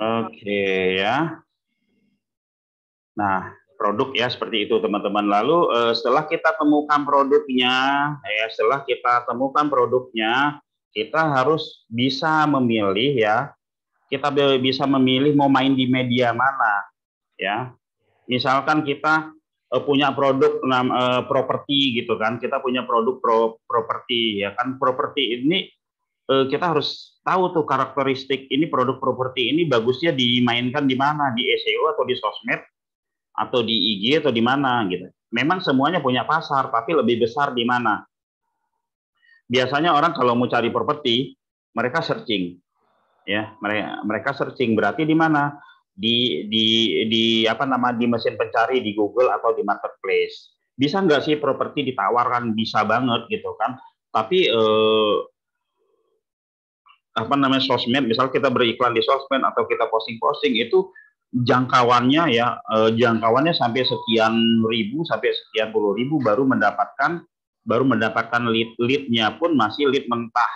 Oke okay, ya. Nah, produk ya seperti itu teman-teman. Lalu eh, setelah kita temukan produknya, ya setelah kita temukan produknya, kita harus bisa memilih ya. Kita bisa memilih mau main di media mana, ya. Misalkan kita eh, punya produk eh, properti gitu kan, kita punya produk properti ya kan. Properti ini kita harus tahu tuh karakteristik ini produk properti ini bagusnya dimainkan di mana di SEO atau di sosmed atau di IG atau di mana gitu. Memang semuanya punya pasar tapi lebih besar di mana. Biasanya orang kalau mau cari properti mereka searching ya mereka mereka searching berarti di mana di di di apa nama di mesin pencari di Google atau di marketplace bisa nggak sih properti ditawarkan bisa banget gitu kan tapi eh, apa namanya sosmed, misal kita beriklan di sosmed atau kita posting-posting itu jangkauannya ya eh, jangkauannya sampai sekian ribu sampai sekian puluh ribu baru mendapatkan baru mendapatkan lead leadnya pun masih lead mentah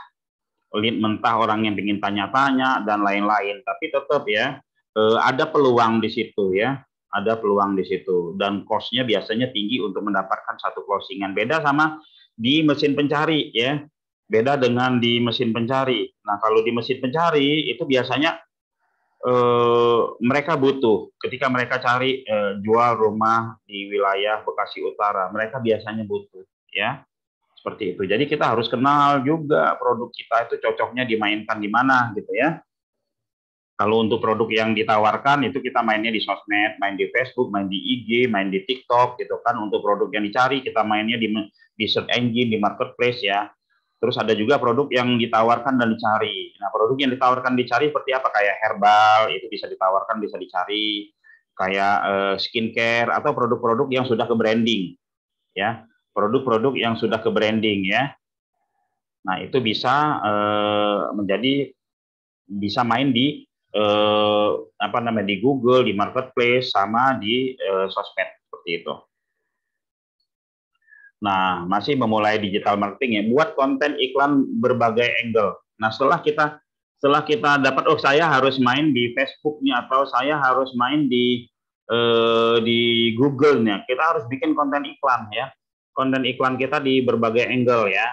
lead mentah orang yang ingin tanya-tanya dan lain-lain tapi tetap ya eh, ada peluang di situ ya ada peluang di situ dan costnya biasanya tinggi untuk mendapatkan satu closingan beda sama di mesin pencari ya Beda dengan di mesin pencari. Nah, kalau di mesin pencari itu biasanya eh, mereka butuh ketika mereka cari eh, jual rumah di wilayah Bekasi Utara, mereka biasanya butuh, ya. Seperti itu. Jadi kita harus kenal juga produk kita itu cocoknya dimainkan di mana gitu ya. Kalau untuk produk yang ditawarkan itu kita mainnya di sosmed, main di Facebook, main di IG, main di TikTok gitu kan. Untuk produk yang dicari kita mainnya di di search engine, di marketplace ya. Terus ada juga produk yang ditawarkan dan dicari. Nah, produk yang ditawarkan dicari seperti apa? Kayak herbal itu bisa ditawarkan, bisa dicari. Kayak uh, skincare atau produk-produk yang sudah ke branding, ya. Produk-produk yang sudah ke branding, ya. Nah, itu bisa uh, menjadi bisa main di uh, apa namanya di Google, di marketplace, sama di uh, sosmed seperti itu. Nah, masih memulai digital marketing ya, buat konten iklan berbagai angle. Nah, setelah kita setelah kita dapat oh saya harus main di Facebooknya atau saya harus main di eh, di Google-nya, kita harus bikin konten iklan ya, konten iklan kita di berbagai angle ya.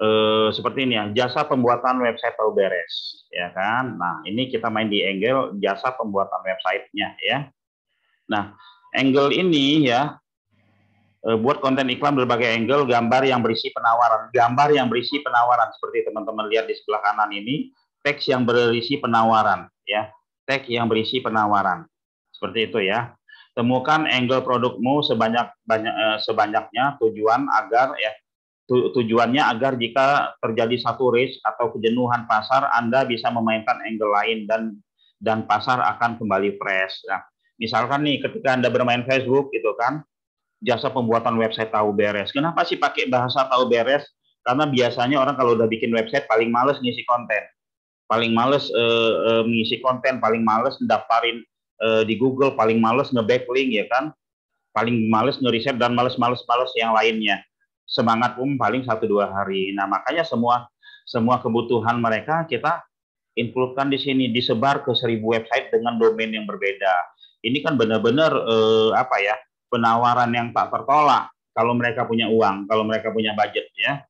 Eh, seperti ini ya, jasa pembuatan website atau beres, ya kan? Nah, ini kita main di angle jasa pembuatan websitenya ya. Nah, angle ini ya Eh, buat konten iklan berbagai angle, gambar yang berisi penawaran, gambar yang berisi penawaran seperti teman-teman lihat di sebelah kanan ini, teks yang berisi penawaran, ya, teks yang berisi penawaran, seperti itu ya. Temukan angle produkmu sebanyak banyak eh, sebanyaknya tujuan agar ya tujuannya agar jika terjadi satu risk atau kejenuhan pasar, Anda bisa memainkan angle lain dan dan pasar akan kembali fresh. Nah, misalkan nih ketika Anda bermain Facebook gitu kan, jasa pembuatan website tahu beres. Kenapa sih pakai bahasa tahu beres? Karena biasanya orang kalau udah bikin website paling males ngisi konten. Paling males uh, eh, uh, eh, ngisi konten, paling males daftarin uh, di Google, paling males nge-backlink ya kan. Paling males nge-reset dan males-males-males yang lainnya. Semangat umum paling satu dua hari. Nah, makanya semua semua kebutuhan mereka kita include-kan di sini disebar ke seribu website dengan domain yang berbeda. Ini kan benar-benar uh, apa ya? penawaran yang tak tertolak kalau mereka punya uang, kalau mereka punya budget ya.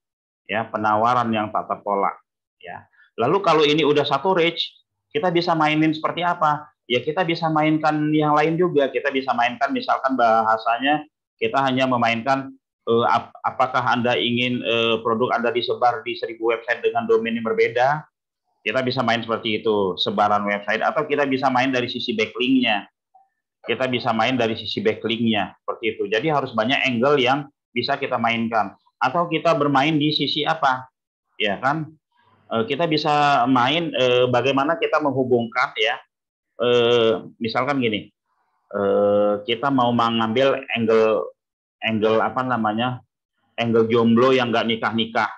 Ya, penawaran yang tak tertolak ya. Lalu kalau ini udah satu reach kita bisa mainin seperti apa? Ya kita bisa mainkan yang lain juga. Kita bisa mainkan misalkan bahasanya kita hanya memainkan eh, ap apakah Anda ingin eh, produk Anda disebar di seribu website dengan domain yang berbeda? Kita bisa main seperti itu, sebaran website atau kita bisa main dari sisi backlinknya kita bisa main dari sisi backlinknya seperti itu. Jadi harus banyak angle yang bisa kita mainkan. Atau kita bermain di sisi apa, ya kan? E, kita bisa main e, bagaimana kita menghubungkan ya. E, misalkan gini, e, kita mau mengambil angle angle apa namanya angle jomblo yang nggak nikah nikah,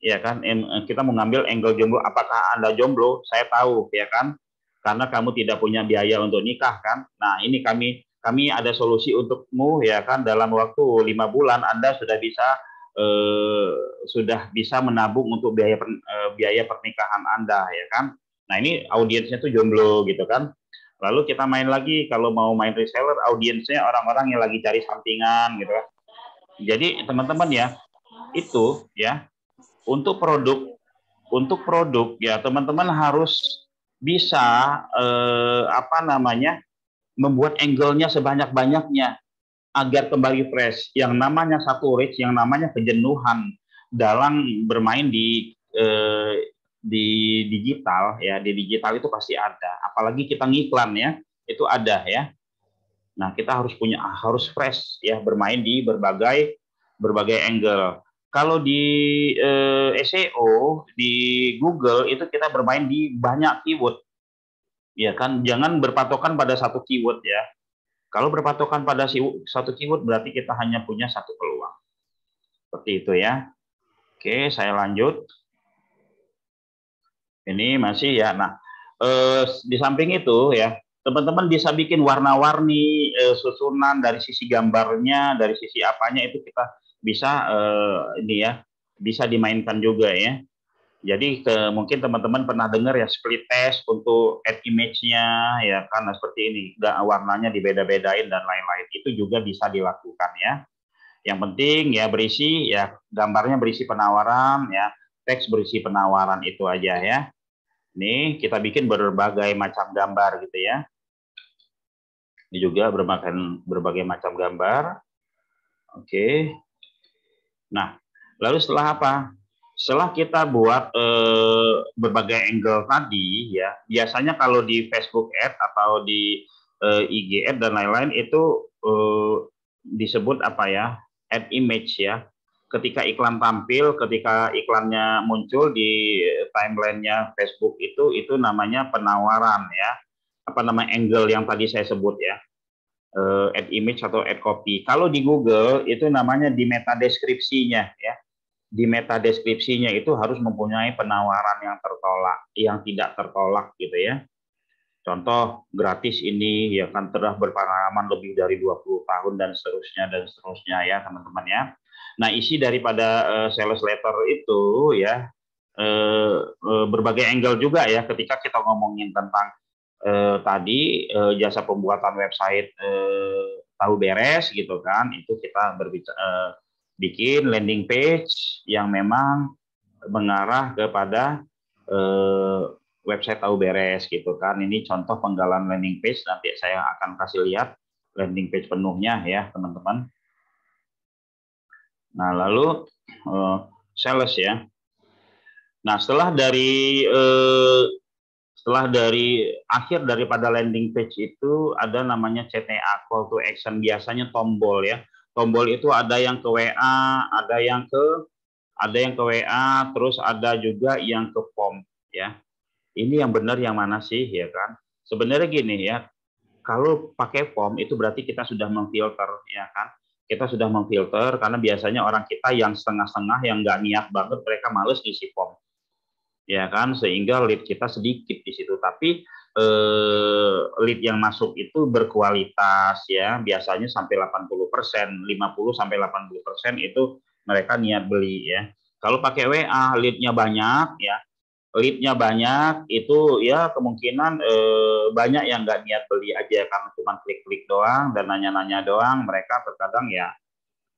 ya kan? kita mengambil angle jomblo. Apakah anda jomblo? Saya tahu, ya kan? karena kamu tidak punya biaya untuk nikah kan. Nah, ini kami kami ada solusi untukmu ya kan dalam waktu lima bulan Anda sudah bisa eh, sudah bisa menabung untuk biaya per, eh, biaya pernikahan Anda ya kan. Nah, ini audiensnya tuh jomblo gitu kan. Lalu kita main lagi kalau mau main reseller audiensnya orang-orang yang lagi cari sampingan gitu kan. Jadi teman-teman ya, itu ya untuk produk untuk produk ya teman-teman harus bisa eh, apa namanya membuat angle-nya sebanyak-banyaknya agar kembali fresh. Yang namanya satu reach, yang namanya kejenuhan dalam bermain di eh, di digital ya, di digital itu pasti ada. Apalagi kita ngiklan ya, itu ada ya. Nah, kita harus punya harus fresh ya bermain di berbagai berbagai angle kalau di eh, SEO di Google itu kita bermain di banyak keyword. Ya kan, jangan berpatokan pada satu keyword ya. Kalau berpatokan pada satu keyword berarti kita hanya punya satu peluang. Seperti itu ya. Oke, saya lanjut. Ini masih ya. Nah, eh, di samping itu ya, teman-teman bisa bikin warna-warni eh, susunan dari sisi gambarnya, dari sisi apanya itu kita bisa uh, ini ya bisa dimainkan juga ya. Jadi ke, mungkin teman-teman pernah dengar ya split test untuk add image-nya ya kan nah, seperti ini, gak warnanya dibeda-bedain dan lain-lain itu juga bisa dilakukan ya. Yang penting ya berisi ya gambarnya berisi penawaran ya, teks berisi penawaran itu aja ya. Ini kita bikin berbagai macam gambar gitu ya. Ini juga berbagai berbagai macam gambar. Oke, Nah, lalu setelah apa? Setelah kita buat eh, berbagai angle tadi, ya biasanya kalau di Facebook Ad atau di eh, IG Ad dan lain-lain itu eh, disebut apa ya? Ad image ya. Ketika iklan tampil, ketika iklannya muncul di timelinenya Facebook itu, itu namanya penawaran ya. Apa nama angle yang tadi saya sebut ya uh, eh, ad image atau ad copy. Kalau di Google itu namanya di meta deskripsinya ya. Di meta deskripsinya itu harus mempunyai penawaran yang tertolak, yang tidak tertolak gitu ya. Contoh gratis ini ya kan telah berpengalaman lebih dari 20 tahun dan seterusnya dan seterusnya ya teman-teman ya. Nah, isi daripada uh, sales letter itu ya eh, berbagai angle juga ya ketika kita ngomongin tentang eh, tadi eh, jasa pembuatan website eh, tahu beres gitu kan, itu kita berbicara eh, bikin landing page yang memang mengarah kepada eh, website tahu beres gitu kan. Ini contoh penggalan landing page nanti saya akan kasih lihat landing page penuhnya ya teman-teman. Nah lalu eh, sales ya. Nah setelah dari eh, setelah dari akhir daripada landing page itu ada namanya CTA call to action biasanya tombol ya tombol itu ada yang ke WA ada yang ke ada yang ke WA terus ada juga yang ke form ya ini yang benar yang mana sih ya kan sebenarnya gini ya kalau pakai form itu berarti kita sudah memfilter ya kan kita sudah memfilter karena biasanya orang kita yang setengah-setengah yang nggak niat banget mereka males ngisi form ya kan sehingga lead kita sedikit di situ tapi eh, lead yang masuk itu berkualitas ya biasanya sampai 80% 50 sampai 80% itu mereka niat beli ya kalau pakai WA leadnya banyak ya leadnya banyak itu ya kemungkinan eh, banyak yang nggak niat beli aja karena cuma klik-klik doang dan nanya-nanya doang mereka terkadang ya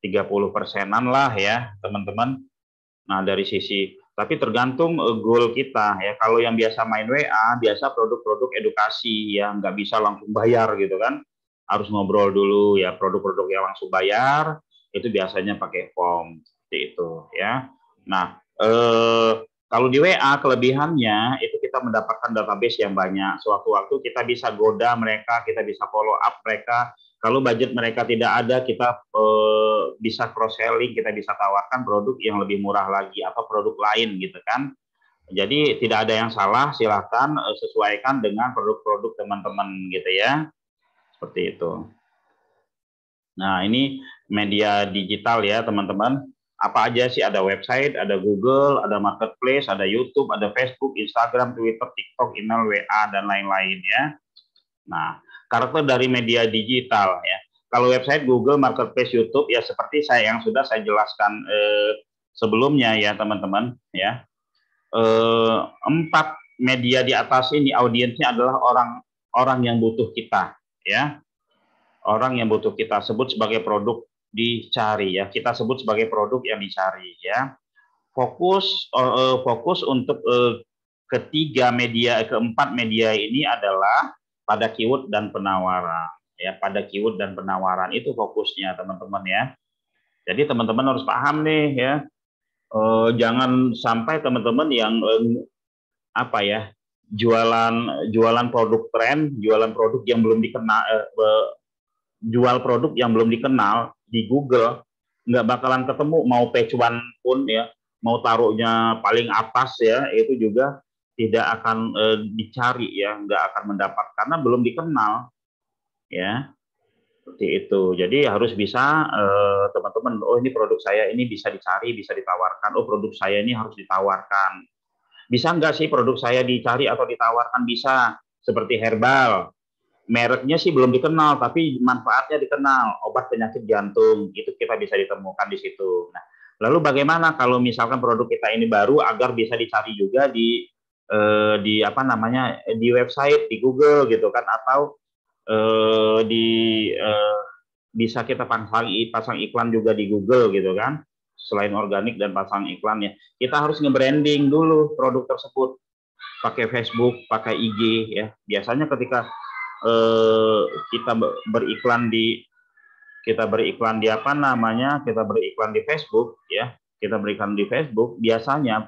30 persenan lah ya teman-teman nah dari sisi tapi tergantung eh, goal kita ya kalau yang biasa main WA biasa produk-produk edukasi ya nggak bisa langsung bayar gitu kan harus ngobrol dulu ya produk-produk yang langsung bayar itu biasanya pakai form seperti itu ya nah eh, kalau di WA kelebihannya itu kita mendapatkan database yang banyak sewaktu waktu kita bisa goda mereka kita bisa follow up mereka kalau budget mereka tidak ada, kita eh, bisa cross selling, kita bisa tawarkan produk yang lebih murah lagi atau produk lain gitu kan. Jadi tidak ada yang salah, silahkan eh, sesuaikan dengan produk-produk teman-teman gitu ya. Seperti itu. Nah, ini media digital ya, teman-teman. Apa aja sih? Ada website, ada Google, ada marketplace, ada YouTube, ada Facebook, Instagram, Twitter, TikTok, email, WA, dan lain-lain ya. Nah, karakter dari media digital ya. Kalau website Google Marketplace YouTube ya seperti saya yang sudah saya jelaskan eh, sebelumnya ya teman-teman ya. Eh, empat media di atas ini audiensnya adalah orang orang yang butuh kita ya. Orang yang butuh kita sebut sebagai produk dicari ya. Kita sebut sebagai produk yang dicari ya. Fokus eh, eh fokus untuk eh, ketiga media eh, keempat media ini adalah pada keyword dan penawaran ya pada keyword dan penawaran itu fokusnya teman-teman ya jadi teman-teman harus paham nih ya e, jangan sampai teman-teman yang e, apa ya jualan jualan produk tren jualan produk yang belum dikenal e, eh, e, jual produk yang belum dikenal di Google nggak bakalan ketemu mau page pun ya mau taruhnya paling atas ya itu juga tidak akan e, dicari ya, nggak akan mendapat karena belum dikenal ya seperti itu. Jadi harus bisa e, teman-teman, oh ini produk saya ini bisa dicari, bisa ditawarkan. Oh produk saya ini harus ditawarkan. Bisa nggak sih produk saya dicari atau ditawarkan? Bisa. Seperti herbal, mereknya sih belum dikenal, tapi manfaatnya dikenal. Obat penyakit jantung itu kita bisa ditemukan di situ. Nah, lalu bagaimana kalau misalkan produk kita ini baru agar bisa dicari juga di eh, di apa namanya di website di Google gitu kan atau eh, di eh, bisa kita pasang pasang iklan juga di Google gitu kan selain organik dan pasang iklannya kita harus nge-branding dulu produk tersebut pakai Facebook pakai IG ya biasanya ketika eh, kita beriklan di kita beriklan di apa namanya kita beriklan di Facebook ya kita berikan di Facebook biasanya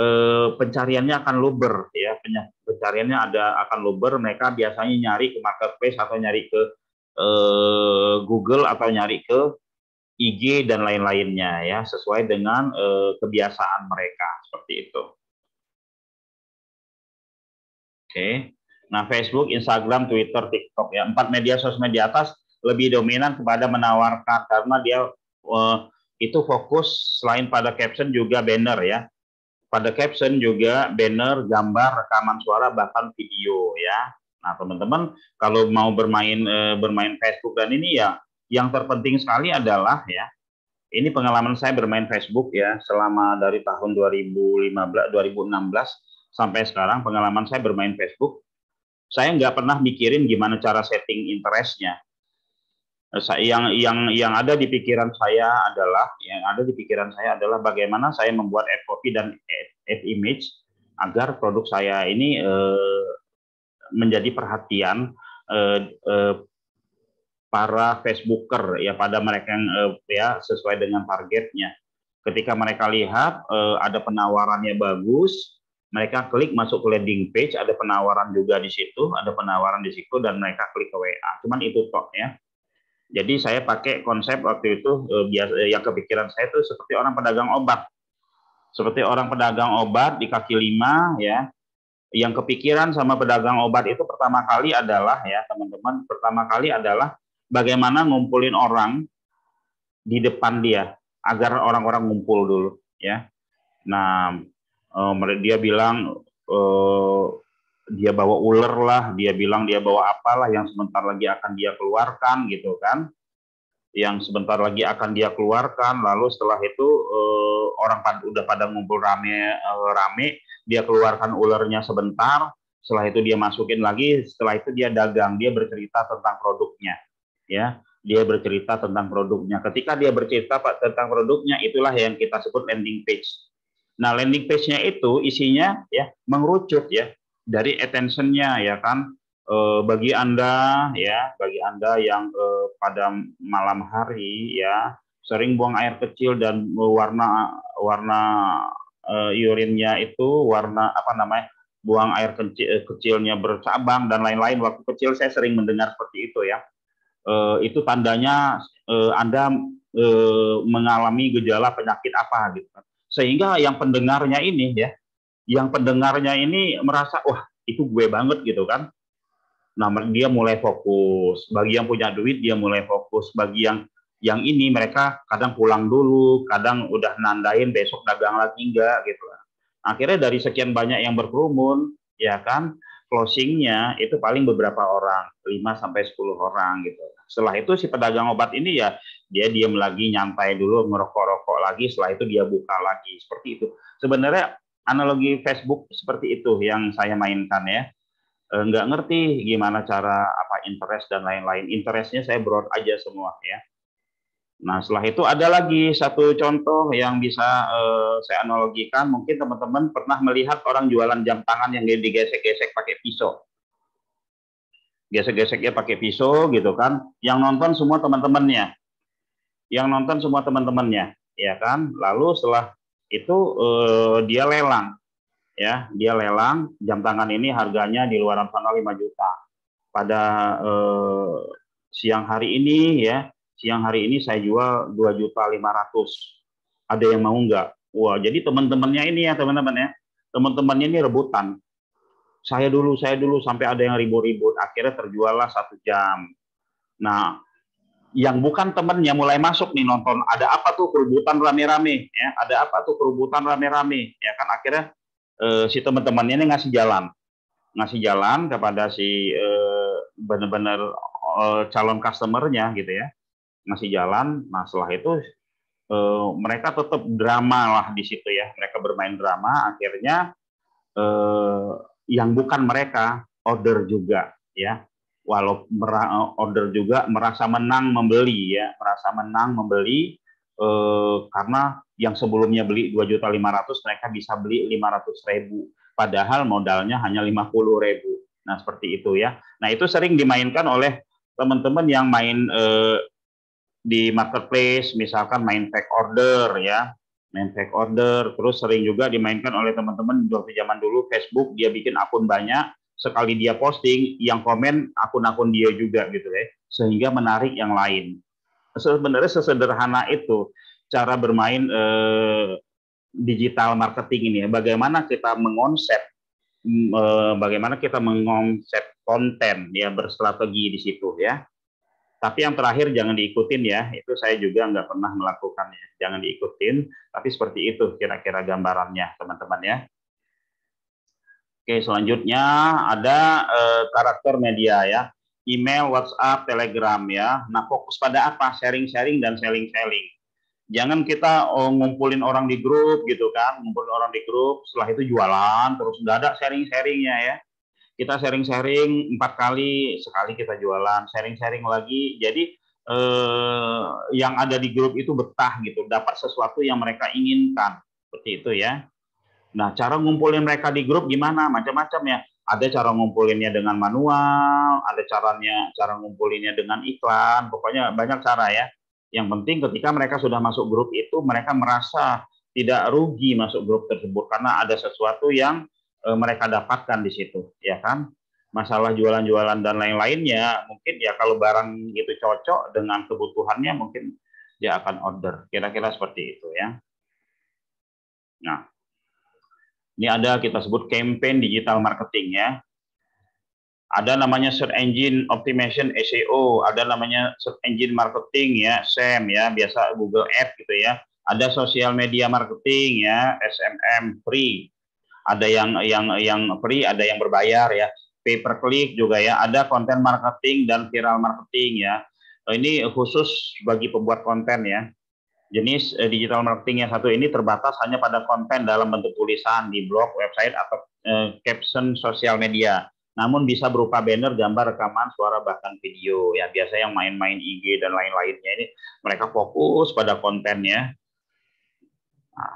Eh, pencariannya akan luber ya pencariannya ada akan luber mereka biasanya nyari ke marketplace atau nyari ke eh, Google atau nyari ke IG dan lain-lainnya ya sesuai dengan eh, kebiasaan mereka seperti itu. Oke. Nah, Facebook, Instagram, Twitter, TikTok ya empat media sosial media atas lebih dominan kepada menawarkan karena dia eh, itu fokus selain pada caption juga banner ya pada caption juga banner, gambar, rekaman suara bahkan video ya. Nah, teman-teman kalau mau bermain eh, bermain Facebook dan ini ya yang terpenting sekali adalah ya ini pengalaman saya bermain Facebook ya selama dari tahun 2015 2016 sampai sekarang pengalaman saya bermain Facebook saya nggak pernah mikirin gimana cara setting interestnya yang yang yang ada di pikiran saya adalah yang ada di pikiran saya adalah bagaimana saya membuat ad copy dan ad image agar produk saya ini eh, menjadi perhatian eh, eh, para Facebooker ya pada mereka yang eh, ya sesuai dengan targetnya. Ketika mereka lihat eh, ada penawarannya bagus, mereka klik masuk ke landing page, ada penawaran juga di situ, ada penawaran di situ dan mereka klik ke WA. Cuman itu tok ya jadi saya pakai konsep waktu itu e, e, yang kepikiran saya itu seperti orang pedagang obat. Seperti orang pedagang obat di kaki lima ya. Yang kepikiran sama pedagang obat itu pertama kali adalah ya teman-teman, pertama kali adalah bagaimana ngumpulin orang di depan dia agar orang-orang ngumpul dulu ya. Nah, e, dia bilang dia bawa ular lah, dia bilang dia bawa apalah yang sebentar lagi akan dia keluarkan gitu kan. Yang sebentar lagi akan dia keluarkan, lalu setelah itu eh, orang pad udah pada ngumpul rame eh, rame, dia keluarkan ularnya sebentar, setelah itu dia masukin lagi, setelah itu dia dagang, dia bercerita tentang produknya. Ya, dia bercerita tentang produknya. Ketika dia bercerita Pak tentang produknya, itulah yang kita sebut landing page. Nah, landing page-nya itu isinya ya mengerucut ya, dari attentionnya ya kan eh, bagi anda ya bagi anda yang eh, pada malam hari ya sering buang air kecil dan eh, warna warna e, urinnya itu warna apa namanya buang air kecil, kecilnya bercabang dan lain-lain waktu kecil saya sering mendengar seperti itu ya itu tandanya anda mengalami gejala penyakit apa gitu kan? sehingga yang pendengarnya ini ya yang pendengarnya ini merasa wah itu gue banget gitu kan nah dia mulai fokus bagi yang punya duit dia mulai fokus bagi yang yang ini mereka kadang pulang dulu kadang udah nandain besok dagang lagi enggak gitu lah. akhirnya dari sekian banyak yang berkerumun ya kan closingnya itu paling beberapa orang 5 sampai 10 orang gitu setelah itu si pedagang obat ini ya dia diam lagi nyantai dulu ngerokok rokok lagi setelah itu dia buka lagi seperti itu sebenarnya analogi Facebook seperti itu yang saya mainkan ya. E, nggak ngerti gimana cara apa interest dan lain-lain. Interestnya saya broad aja semua ya. Nah setelah itu ada lagi satu contoh yang bisa eh, saya analogikan. Mungkin teman-teman pernah melihat orang jualan jam tangan yang digesek-gesek pakai pisau. Gesek-geseknya pakai pisau gitu kan. Yang nonton semua teman-temannya. Yang nonton semua teman-temannya. Ya kan. Lalu setelah itu eh, dia lelang ya dia lelang jam tangan ini harganya di luar sana 5 juta pada eh, siang hari ini ya siang hari ini saya jual 2 juta 500 ada yang mau enggak wah jadi teman-temannya ini ya teman-teman ya teman-temannya ini rebutan saya dulu saya dulu sampai ada yang ribut-ribut akhirnya terjual lah satu jam nah yang bukan temennya mulai masuk nih nonton. Ada apa tuh keributan rame-rame, ya? Ada apa tuh keributan rame-rame, ya kan? Akhirnya eh, si teman-temannya ini ngasih jalan, ngasih jalan kepada si eh, bener benar-benar eh, calon customernya gitu ya, ngasih jalan. Nah setelah itu eh, mereka tetap drama lah di situ ya, mereka bermain drama. Akhirnya eh, yang bukan mereka order juga, ya walau eh, order juga merasa menang membeli ya, merasa menang membeli eh, karena yang sebelumnya beli dua juta lima ratus mereka bisa beli lima ratus ribu padahal modalnya hanya lima puluh ribu Nah, seperti itu ya. Nah, itu sering dimainkan oleh teman-teman yang main eh, di marketplace misalkan main tag order ya, main tag order terus sering juga dimainkan oleh teman-teman waktu zaman dulu Facebook dia bikin akun banyak sekali dia posting yang komen akun-akun dia juga gitu ya sehingga menarik yang lain sebenarnya sesederhana itu cara bermain eh, digital marketing ini ya bagaimana kita mengonsep mm, eh, bagaimana kita mengonsep konten ya berstrategi di situ ya tapi yang terakhir jangan diikutin ya, itu saya juga nggak pernah melakukan ya, Jangan diikutin, tapi seperti itu kira-kira gambarannya teman-teman ya. Oke, selanjutnya ada eh, karakter media ya. Email, WhatsApp, Telegram ya. Nah, fokus pada apa? Sharing-sharing dan selling-selling. Jangan kita oh, ngumpulin orang di grup gitu kan, ngumpulin orang di grup, setelah itu jualan, terus nggak ada sharing-sharingnya ya. Kita sharing-sharing empat kali, sekali kita jualan, sharing-sharing lagi. Jadi eh, yang ada di grup itu betah gitu, dapat sesuatu yang mereka inginkan. Seperti itu ya. Nah, cara ngumpulin mereka di grup gimana? Macam-macam ya. Ada cara ngumpulinnya dengan manual, ada caranya cara ngumpulinnya dengan iklan, pokoknya banyak cara ya. Yang penting ketika mereka sudah masuk grup itu mereka merasa tidak rugi masuk grup tersebut karena ada sesuatu yang eh, mereka dapatkan di situ, ya kan? Masalah jualan-jualan dan lain-lainnya mungkin ya kalau barang itu cocok dengan kebutuhannya mungkin dia akan order. Kira-kira seperti itu ya. Nah, ini ada kita sebut campaign digital marketing ya. Ada namanya search engine optimization SEO, ada namanya search engine marketing ya, SEM ya, biasa Google Ads gitu ya. Ada social media marketing ya, SMM free. Ada yang yang yang free, ada yang berbayar ya. Pay per click juga ya. Ada konten marketing dan viral marketing ya. Ini khusus bagi pembuat konten ya jenis eh, digital marketing yang satu ini terbatas hanya pada konten dalam bentuk tulisan di blog, website, atau eh, caption sosial media. Namun bisa berupa banner, gambar, rekaman, suara, bahkan video. Ya biasa yang main-main IG dan lain-lainnya ini mereka fokus pada kontennya. Nah,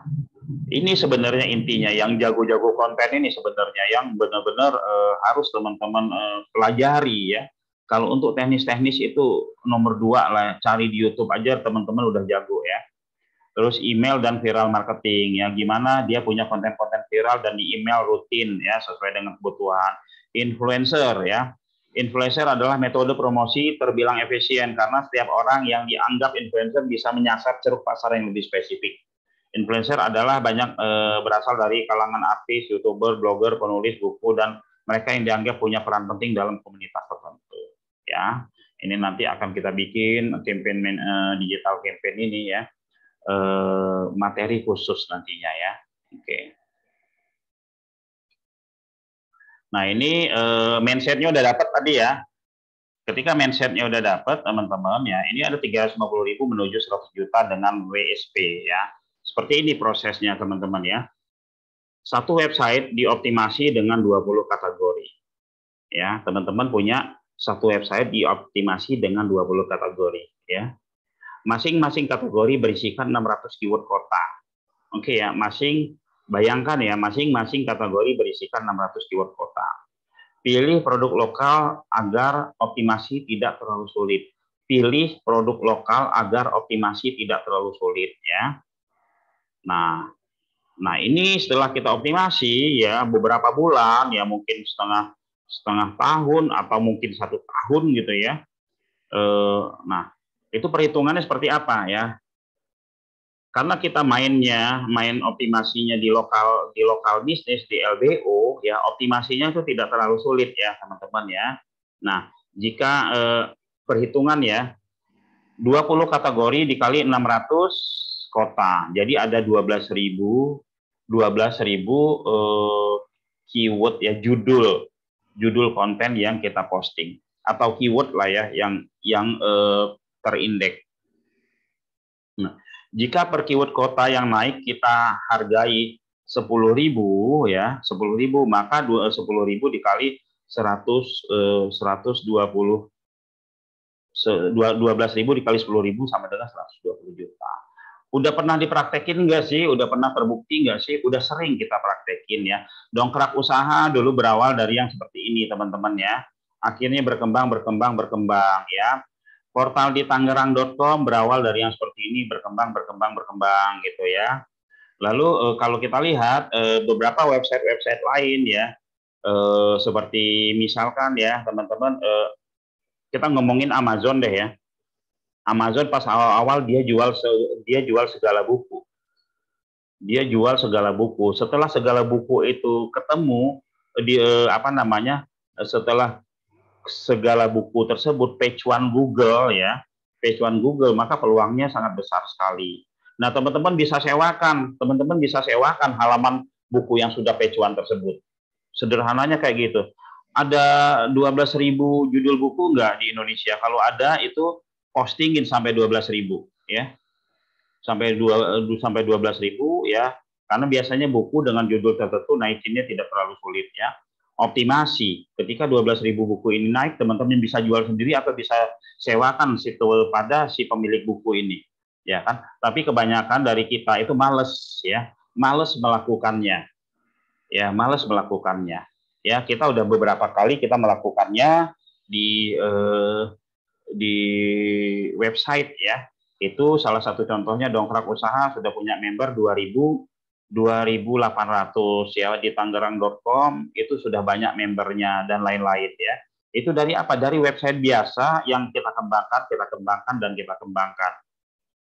ini sebenarnya intinya yang jago-jago konten ini sebenarnya yang benar-benar eh, harus teman-teman pelajari ya kalau untuk teknis-teknis itu nomor dua lah, cari di YouTube aja teman-teman udah jago ya. Terus email dan viral marketing, ya gimana dia punya konten-konten viral dan di email rutin ya sesuai dengan kebutuhan. Influencer ya, influencer adalah metode promosi terbilang efisien karena setiap orang yang dianggap influencer bisa menyasar ceruk pasar yang lebih spesifik. Influencer adalah banyak e, berasal dari kalangan artis, youtuber, blogger, penulis buku dan mereka yang dianggap punya peran penting dalam komunitas tertentu ya ini nanti akan kita bikin campaign uh, digital campaign ini ya uh, materi khusus nantinya ya oke okay. nah ini uh, mindsetnya udah dapat tadi ya ketika mindsetnya udah dapat teman-teman ya ini ada 350 ribu menuju 100 juta dengan WSP ya seperti ini prosesnya teman-teman ya satu website dioptimasi dengan 20 kategori ya teman-teman punya satu website dioptimasi dengan 20 kategori ya. Masing-masing kategori berisikan 600 keyword kota. Oke okay, ya, masing bayangkan ya, masing-masing kategori berisikan 600 keyword kota. Pilih produk lokal agar optimasi tidak terlalu sulit. Pilih produk lokal agar optimasi tidak terlalu sulit ya. Nah, nah ini setelah kita optimasi ya beberapa bulan ya mungkin setengah setengah tahun atau mungkin satu tahun gitu ya. Eh, nah itu perhitungannya seperti apa ya? Karena kita mainnya, main optimasinya di lokal di lokal bisnis di LBO ya optimasinya itu tidak terlalu sulit ya teman-teman ya. Nah jika eh, perhitungan ya 20 kategori dikali 600 kota. Jadi ada 12.000 12.000 eh, keyword ya judul judul konten yang kita posting atau keyword lah ya yang yang eh, terindeks. Nah, jika per keyword kota yang naik kita hargai 10.000 ya, 10.000 maka 10.000 eh, dikali 100 eh, 120 12.000 dikali 10.000 sama dengan 120 juta. Udah pernah dipraktekin nggak sih? Udah pernah terbukti nggak sih? Udah sering kita praktekin ya. Dongkrak usaha dulu berawal dari yang seperti ini teman-teman ya. Akhirnya berkembang, berkembang, berkembang ya. Portal di tangerang.com berawal dari yang seperti ini, berkembang, berkembang, berkembang gitu ya. Lalu eh, kalau kita lihat eh, beberapa website-website lain ya, eh, seperti misalkan ya teman-teman, kita ngomongin Amazon deh ya. Amazon pas awal-awal dia jual dia jual segala buku. Dia jual segala buku. Setelah segala buku itu ketemu di apa namanya? setelah segala buku tersebut page one Google ya, page one Google maka peluangnya sangat besar sekali. Nah, teman-teman bisa sewakan, teman-teman bisa sewakan halaman buku yang sudah page one tersebut. Sederhananya kayak gitu. Ada 12.000 judul buku enggak di Indonesia? Kalau ada itu postingin sampai ribu, ya. Sampai dua sampai ribu, ya. Karena biasanya buku dengan judul tertentu naikinnya tidak terlalu sulit ya. Optimasi, ketika ribu buku ini naik, teman-teman bisa jual sendiri atau bisa sewakan situ pada si pemilik buku ini. Ya kan? Tapi kebanyakan dari kita itu males ya, males melakukannya. Ya, males melakukannya. Ya, kita udah beberapa kali kita melakukannya di eh, di website ya. Itu salah satu contohnya dongkrak usaha sudah punya member 2000 2800 ya di tanggerang.com itu sudah banyak membernya dan lain-lain ya. Itu dari apa? Dari website biasa yang kita kembangkan, kita kembangkan dan kita kembangkan.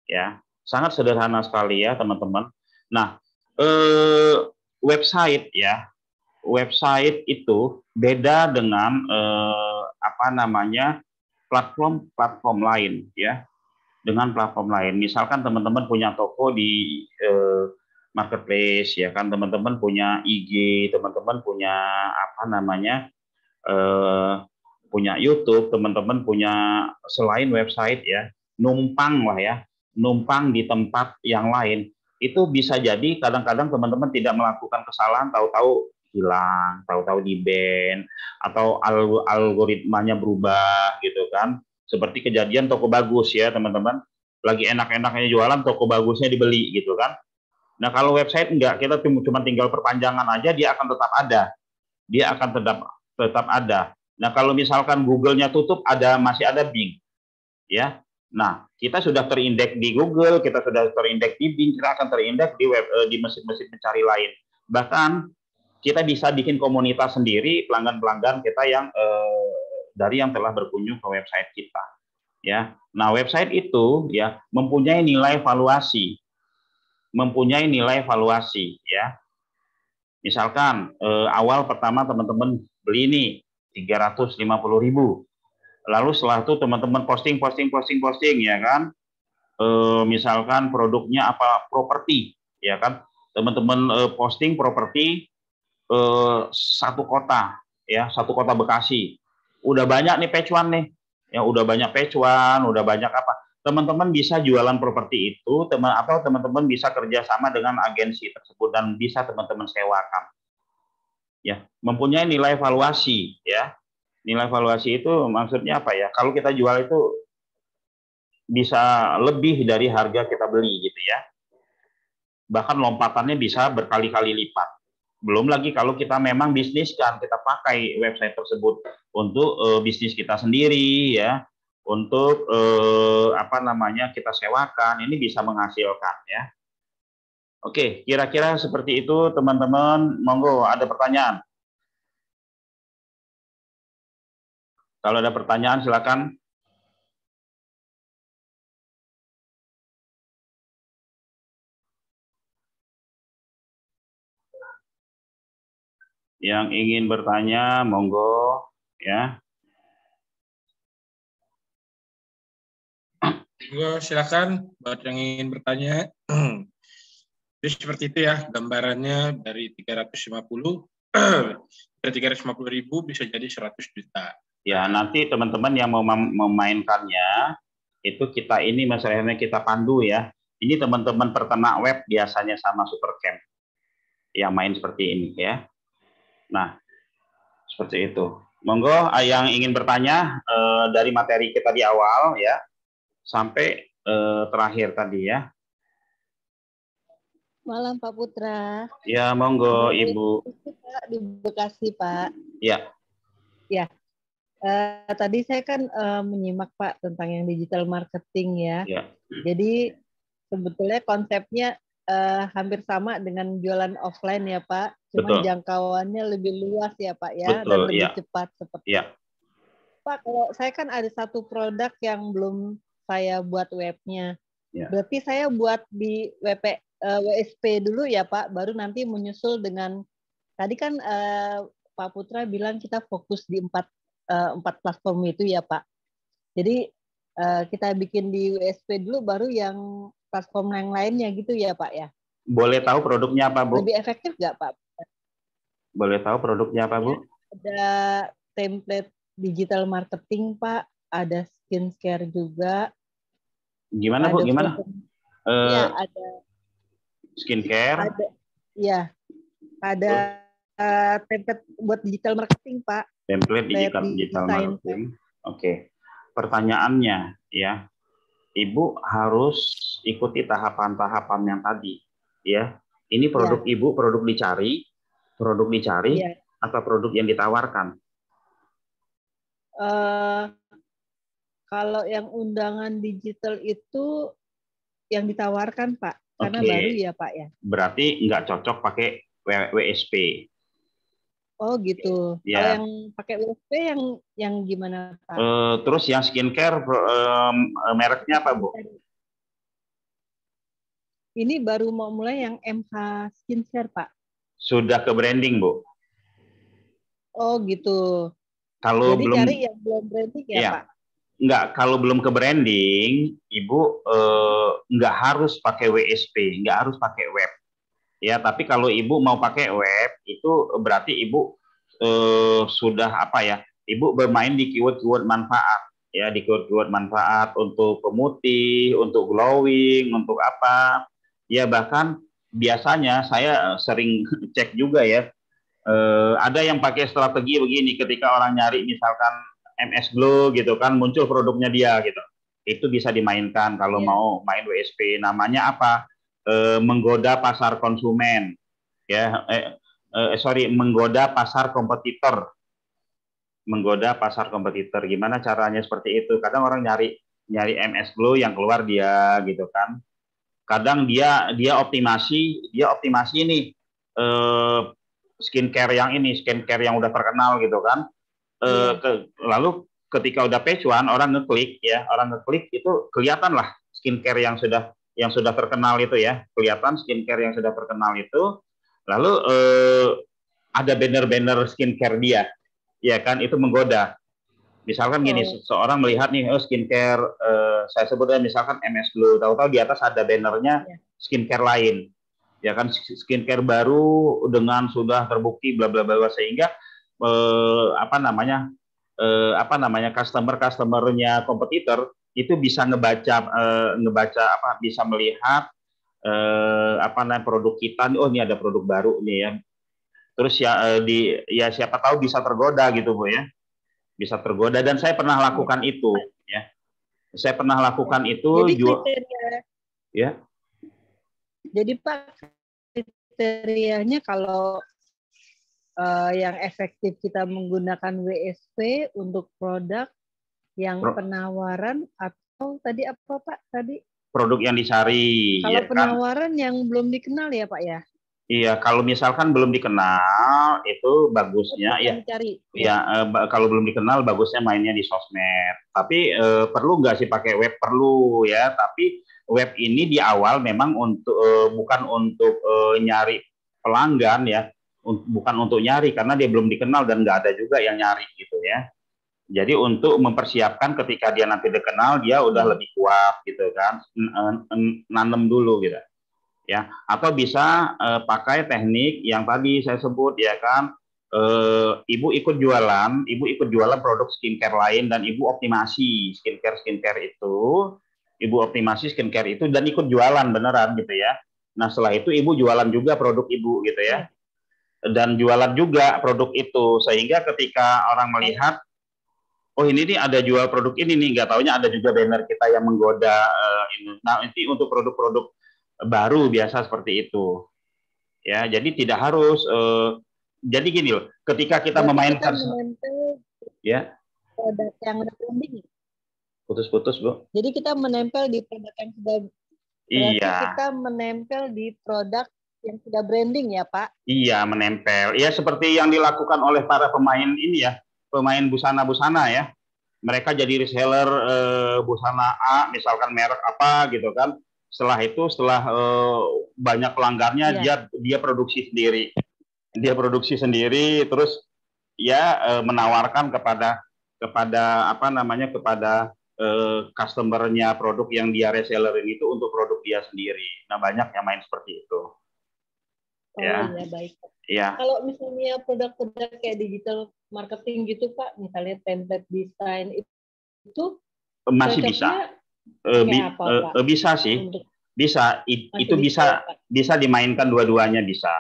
Ya. Sangat sederhana sekali ya, teman-teman. Nah, eh website ya. Website itu beda dengan eh, apa namanya platform-platform lain ya dengan platform lain. Misalkan teman-teman punya toko di eh, marketplace ya kan teman-teman punya IG, teman-teman punya apa namanya? eh, punya YouTube, teman-teman punya selain website ya, numpang lah ya, numpang di tempat yang lain. Itu bisa jadi kadang-kadang teman-teman tidak melakukan kesalahan tahu-tahu hilang, tahu-tahu di band atau algoritmanya berubah gitu kan. Seperti kejadian toko bagus ya teman-teman. Lagi enak-enaknya jualan toko bagusnya dibeli gitu kan. Nah kalau website enggak kita cuma tinggal perpanjangan aja dia akan tetap ada. Dia akan tetap tetap ada. Nah kalau misalkan Google-nya tutup ada masih ada Bing ya. Nah, kita sudah terindeks di Google, kita sudah terindeks di Bing, kita akan terindeks di web eh, di mesin-mesin pencari lain. Bahkan kita bisa bikin komunitas sendiri pelanggan-pelanggan kita yang eh, dari yang telah berkunjung ke website kita. Ya. Nah, website itu ya mempunyai nilai valuasi. Mempunyai nilai valuasi ya. Misalkan eh, awal pertama teman-teman beli ini 350.000. Lalu setelah itu teman-teman posting posting posting posting ya kan. E, misalkan produknya apa properti ya kan. Teman-teman e, posting properti eh, satu kota ya satu kota Bekasi udah banyak nih pecuan nih ya udah banyak pecuan udah banyak apa teman-teman bisa jualan properti itu teman atau teman-teman bisa kerjasama dengan agensi tersebut dan bisa teman-teman sewakan ya mempunyai nilai valuasi ya nilai valuasi itu maksudnya apa ya kalau kita jual itu bisa lebih dari harga kita beli gitu ya bahkan lompatannya bisa berkali-kali lipat belum lagi kalau kita memang bisnis kan kita pakai website tersebut untuk uh, bisnis kita sendiri ya, untuk eh, apa namanya kita sewakan ini bisa menghasilkan ya. Oke, kira-kira seperti itu teman-teman. Monggo ada pertanyaan. Kalau ada pertanyaan silakan. Yang ingin bertanya, monggo ya. Monggo silakan buat yang ingin bertanya. Jadi seperti itu ya gambarannya dari 350 dari 350 ribu bisa jadi 100 juta. Ya nanti teman-teman yang mau mem memainkannya itu kita ini masalahnya kita pandu ya. Ini teman-teman pertama web biasanya sama Supercamp yang main seperti ini ya. Nah, seperti itu. Monggo ah, yang ingin bertanya eh, dari materi kita di awal ya sampai eh, terakhir tadi ya. Malam Pak Putra. Ya, monggo Ibu. Di Bekasi, Pak. Ya. Ya. Uh, tadi saya kan uh, menyimak Pak tentang yang digital marketing ya. ya. Jadi sebetulnya konsepnya uh, hampir sama dengan jualan offline ya Pak. Cuma Betul. jangkauannya lebih luas ya Pak ya Betul, dan lebih ya. cepat seperti. Ya. Pak, kalau saya kan ada satu produk yang belum saya buat webnya. Ya. Berarti saya buat di WP uh, eh, WSP dulu ya Pak, baru nanti menyusul dengan tadi kan uh, Pak Putra bilang kita fokus di empat uh, empat platform itu ya Pak. Jadi kita bikin di WSP dulu, baru yang platform yang lainnya gitu ya Pak ya? Boleh tahu produknya apa Bu? Lebih efektif nggak Pak? Boleh tahu produknya apa Bu? Ada template digital marketing Pak, ada skincare juga. Gimana ada Bu? Gimana? Uh, ya, ada skincare. Ada, ya, ada uh, template buat digital marketing Pak. Template digital, digital marketing. Oke. Okay. Pertanyaannya ya, ibu harus ikuti tahapan-tahapan yang tadi, ya. Ini produk ya. ibu, produk dicari, produk dicari, ya. atau produk yang ditawarkan. Uh, kalau yang undangan digital itu yang ditawarkan, Pak, karena okay. baru ya, Pak ya. Berarti nggak cocok pakai WSP. Oh gitu. Yeah. Kalau yang pakai USP yang yang gimana Pak? Uh, terus yang skincare uh, mereknya apa Bu? Ini baru mau mulai yang MH Skincare Pak. Sudah ke branding Bu? Oh gitu. Kalau Jadi belum cari yang belum branding ya yeah. Pak? Enggak, kalau belum ke branding, Ibu eh, enggak harus pakai WSP, enggak harus pakai web Ya, tapi kalau ibu mau pakai web itu berarti ibu eh, sudah apa ya? Ibu bermain di keyword-keyword manfaat ya di keyword-keyword manfaat untuk pemutih, untuk glowing, untuk apa. Ya bahkan biasanya saya eh, sering cek juga ya. Eh, ada yang pakai strategi begini ketika orang nyari misalkan MS Glow gitu kan muncul produknya dia gitu. Itu bisa dimainkan kalau iya. mau main WSP namanya apa? eh, menggoda pasar konsumen, ya eh, eh, sorry menggoda pasar kompetitor, menggoda pasar kompetitor. Gimana caranya seperti itu? Kadang orang nyari nyari MS Glow yang keluar dia gitu kan. Kadang dia dia optimasi dia optimasi ini eh, skincare yang ini skincare yang udah terkenal gitu kan. Eh, hmm. ke, lalu ketika udah pecuan orang ngeklik ya orang ngeklik itu kelihatan lah skincare yang sudah yang sudah terkenal itu ya kelihatan skincare yang sudah terkenal itu lalu eh, ada banner-banner skincare dia ya kan itu menggoda misalkan gini oh. seorang melihat nih oh skincare eh, saya sebutnya misalkan MS Glow tahu-tahu di atas ada bannernya iya. skincare lain ya kan skincare baru dengan sudah terbukti bla bla bla sehingga eh, apa namanya eh, apa namanya customer customernya kompetitor itu bisa ngebaca eh, ngebaca apa bisa melihat eh, apa namanya produk kita oh ini ada produk baru nih ya terus ya eh, di ya siapa tahu bisa tergoda gitu bu ya bisa tergoda dan saya pernah lakukan itu ya saya pernah lakukan itu jadi kriteria, ya jadi pak kriterianya kalau uh, yang efektif kita menggunakan WSP untuk produk yang Pro penawaran atau tadi apa Pak tadi produk yang dicari kalau ya, penawaran kan? yang belum dikenal ya Pak ya Iya, kalau misalkan belum dikenal itu bagusnya ya. Cari. Ya, ya eh, kalau belum dikenal bagusnya mainnya di sosmed. Tapi eh, perlu nggak sih pakai web perlu ya. Tapi web ini di awal memang untuk eh, bukan untuk eh, nyari pelanggan ya, bukan untuk nyari karena dia belum dikenal dan nggak ada juga yang nyari gitu ya. Jadi untuk mempersiapkan ketika dia nanti dikenal dia udah hmm. lebih kuat gitu kan, eh, nanem dulu gitu. Ya, atau bisa e, pakai teknik yang tadi saya sebut ya kan, e, ibu ikut jualan, ibu ikut jualan produk skincare lain dan ibu optimasi skincare skincare itu, ibu optimasi skincare itu dan ikut jualan beneran gitu ya. Nah setelah itu ibu jualan juga produk ibu gitu ya hmm. dan jualan juga produk itu sehingga ketika orang hmm. melihat oh ini nih ada jual produk ini nih nggak taunya ada juga banner kita yang menggoda uh, ini. nah ini untuk produk-produk baru biasa seperti itu ya jadi tidak harus uh, jadi gini loh ketika kita jadi memainkan kita ya produk yang udah trending ya? putus-putus bu jadi kita menempel di produk yang sudah iya kita menempel di produk yang sudah branding ya Pak? Iya, menempel. Iya seperti yang dilakukan oleh para pemain ini ya, pemain busana-busana ya. Mereka jadi reseller eh, busana A, misalkan merek apa gitu kan. Setelah itu, setelah eh, banyak pelanggarnya, yeah. dia dia produksi sendiri. Dia produksi sendiri, terus ya eh, menawarkan kepada kepada apa namanya kepada customernya produk yang dia ini itu untuk produk dia sendiri. Nah banyak yang main seperti itu. Oh, ya. ya baik. Ya. Kalau misalnya produk-produk kayak digital marketing gitu Pak, misalnya template desain itu masih bisa. Uh, apa, eh, eh, bisa sih. bisa itu bisa bisa, bisa dimainkan dua-duanya bisa.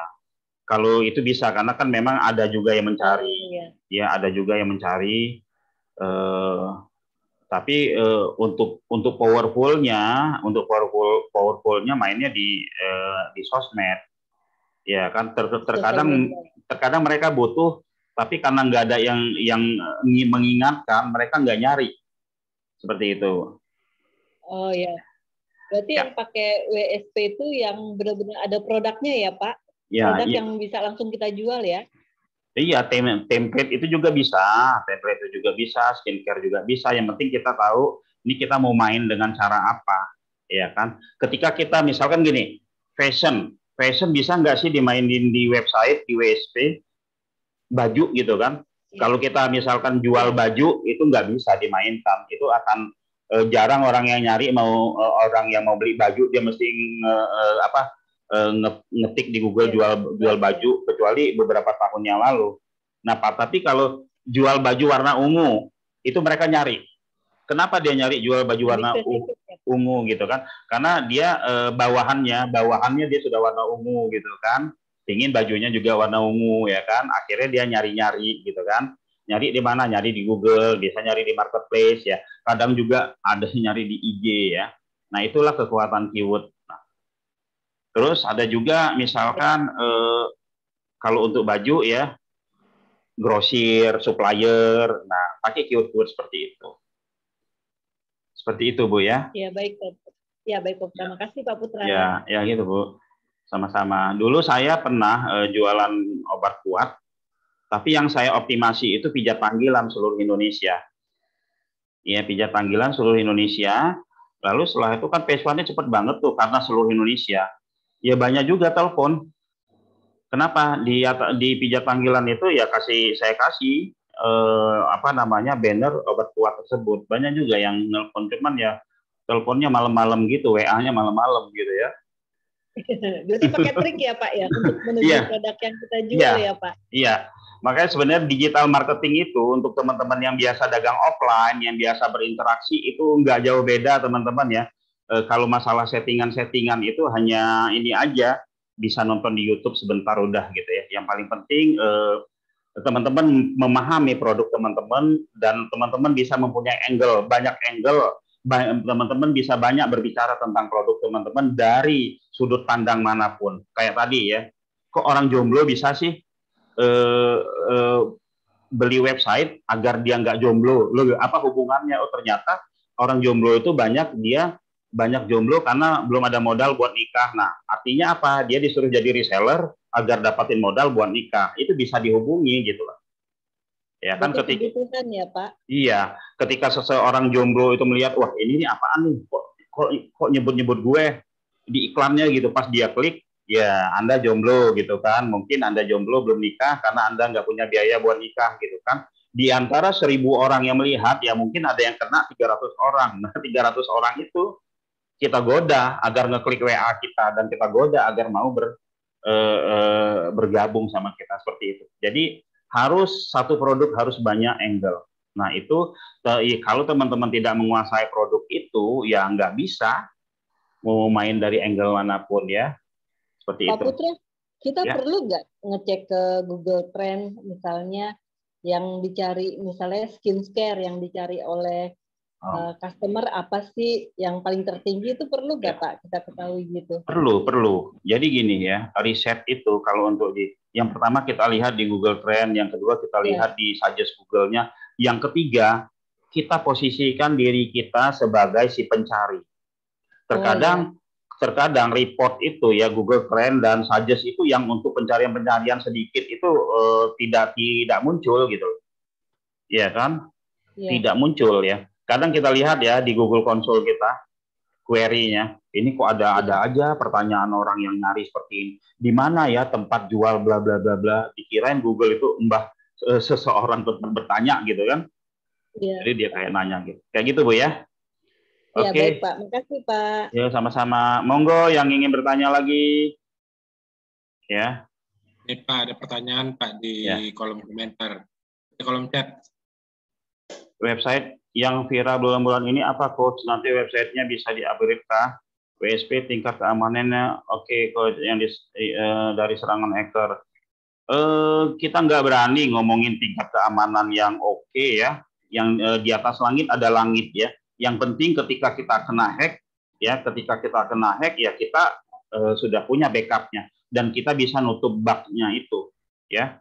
Kalau itu bisa karena kan memang ada juga yang mencari. Oh, iya. Ya, ada juga yang mencari uh, tapi uh, untuk untuk powerfulnya untuk powerful powerfulnya mainnya di uh, di sosmed Ya kan ter terkadang terkadang mereka butuh tapi karena nggak ada yang yang mengingatkan mereka nggak nyari seperti itu. Oh ya. Berarti ya. yang pakai WSP itu yang benar-benar ada produknya ya Pak? Ya, Produk ya. yang bisa langsung kita jual ya? Iya, template itu juga bisa, template itu juga bisa, skincare juga bisa. Yang penting kita tahu ini kita mau main dengan cara apa, ya kan? Ketika kita misalkan gini, fashion, fashion bisa nggak sih dimainin di website di WSP baju gitu kan iya. kalau kita misalkan jual baju itu nggak bisa dimainkan itu akan e, jarang orang yang nyari mau e, orang yang mau beli baju dia mesti nge, e, apa e, ngetik di Google iya. jual jual baju kecuali beberapa tahun yang lalu nah Pak, tapi kalau jual baju warna ungu itu mereka nyari kenapa dia nyari jual baju warna ungu ungu gitu kan karena dia e, bawahannya bawahannya dia sudah warna ungu gitu kan ingin bajunya juga warna ungu ya kan akhirnya dia nyari-nyari gitu kan nyari di mana nyari di Google biasa nyari di marketplace ya kadang juga ada sih nyari di IG ya nah itulah kekuatan keyword nah, terus ada juga misalkan e, kalau untuk baju ya grosir supplier nah pakai keyword-keyword seperti itu seperti itu, Bu ya. Ya, baik, Ya, baik, Pak. Terima kasih, Pak Putra. Ya, ya gitu, Bu. Sama-sama. Dulu saya pernah eh, jualan obat kuat, tapi yang saya optimasi itu pijat panggilan seluruh Indonesia. Ya, pijat panggilan seluruh Indonesia. Lalu setelah itu kan pesuannya cepat banget tuh karena seluruh Indonesia. Ya banyak juga telepon. Kenapa di di pijat panggilan itu ya kasih saya kasih eh, apa namanya banner obat kuat tersebut. Banyak juga yang nelpon cuman ya teleponnya malam-malam gitu, WA-nya malam-malam gitu ya. Berarti pakai trik ya Pak ya untuk menunjuk yeah. produk yang kita jual yeah. ya Pak. Iya. Yeah. Makanya sebenarnya digital marketing itu untuk teman-teman yang biasa dagang offline, yang biasa berinteraksi itu nggak jauh beda teman-teman ya. E, kalau masalah settingan-settingan itu hanya ini aja bisa nonton di YouTube sebentar udah gitu ya. Yang paling penting eh, teman-teman memahami produk teman-teman dan teman-teman bisa mempunyai angle banyak angle teman-teman bisa banyak berbicara tentang produk teman-teman dari sudut pandang manapun kayak tadi ya kok orang jomblo bisa sih eh, eh, beli website agar dia nggak jomblo lo apa hubungannya oh ternyata orang jomblo itu banyak dia banyak jomblo karena belum ada modal buat nikah nah artinya apa dia disuruh jadi reseller agar dapatin modal buat nikah itu bisa dihubungi gitu lah ya kan ketika ya pak iya ketika seseorang jomblo itu melihat wah ini nih apaan nih kok kok, kok nyebut-nyebut gue di iklannya gitu pas dia klik ya anda jomblo gitu kan mungkin anda jomblo belum nikah karena anda nggak punya biaya buat nikah gitu kan di antara seribu orang yang melihat ya mungkin ada yang kena 300 orang nah 300 orang itu kita goda agar ngeklik WA kita dan kita goda agar mau ber uh, bergabung sama kita seperti itu. Jadi harus satu produk harus banyak angle. Nah itu eh, kalau teman-teman tidak menguasai produk itu ya nggak bisa mau main dari angle manapun ya seperti Pak itu. Putra, kita ya. perlu nggak ngecek ke Google Trend misalnya yang dicari misalnya skincare yang dicari oleh Oh. Eh, customer apa sih yang paling tertinggi itu perlu nggak ya. Pak kita ketahui gitu? Perlu, perlu. Jadi gini ya, riset itu kalau untuk di yang pertama kita lihat di Google Trend, yang kedua kita ya. lihat ya. di suggest Google-nya, yang ketiga kita posisikan diri kita sebagai si pencari. Terkadang oh, ya. terkadang report itu ya Google Trend dan suggest itu yang untuk pencarian-pencarian sedikit itu uh, tidak tidak muncul gitu. Iya kan? Ya. Tidak muncul ya kadang kita lihat ya di Google Console kita query-nya ini kok ada ada aja pertanyaan orang yang nyari seperti ini di mana ya tempat jual bla bla bla bla dikirain Google itu mbah e, seseorang tetap bertanya gitu kan ya. jadi dia kayak nanya gitu kayak gitu bu ya iya, Oke. baik, Pak. Makasih, Pak. Ya, sama-sama. Monggo yang ingin bertanya lagi. Ya. Ini, Pak, ada pertanyaan, Pak, di ya. kolom komentar. Di kolom chat. Website yang viral bulan-bulan ini apa coach? Nanti websitenya bisa diupgrade WSP tingkat keamanannya oke okay, coach yang di, eh, dari serangan hacker. Eh, kita nggak berani ngomongin tingkat keamanan yang oke okay ya. Yang eh, di atas langit ada langit ya. Yang penting ketika kita kena hack ya, ketika kita kena hack ya kita sudah punya backupnya dan kita bisa nutup bugnya itu ya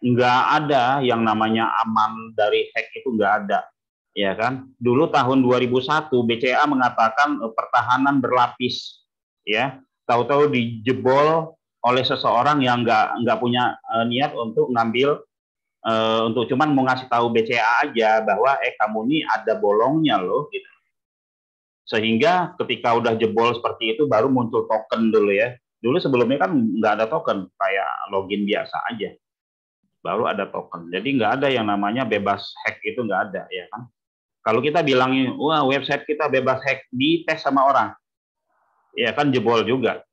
nggak ada yang namanya aman dari hack itu nggak ada ya kan? Dulu tahun 2001 BCA mengatakan eh, pertahanan berlapis, ya. Tahu-tahu dijebol oleh seseorang yang nggak nggak punya eh, niat untuk ngambil eh, untuk cuman mau ngasih tahu BCA aja bahwa eh kamu ini ada bolongnya loh, gitu. Sehingga ketika udah jebol seperti itu baru muncul token dulu ya. Dulu sebelumnya kan nggak ada token, kayak login biasa aja baru ada token. Jadi nggak ada yang namanya bebas hack itu nggak ada ya kan. Kalau kita bilangin, wah website kita bebas hack, dites sama orang. Ya kan jebol juga.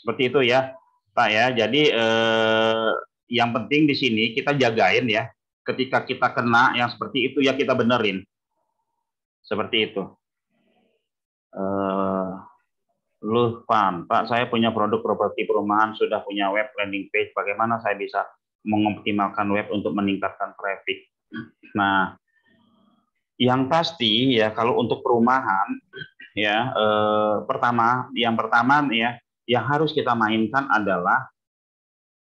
Seperti itu ya, Pak ya. Jadi eh, yang penting di sini kita jagain ya. Ketika kita kena yang seperti itu ya kita benerin. Seperti itu. Eh, lu Pan, Pak saya punya produk properti perumahan sudah punya web landing page. Bagaimana saya bisa mengoptimalkan web untuk meningkatkan traffic? Nah, yang pasti ya kalau untuk perumahan ya eh, pertama yang pertama ya yang harus kita mainkan adalah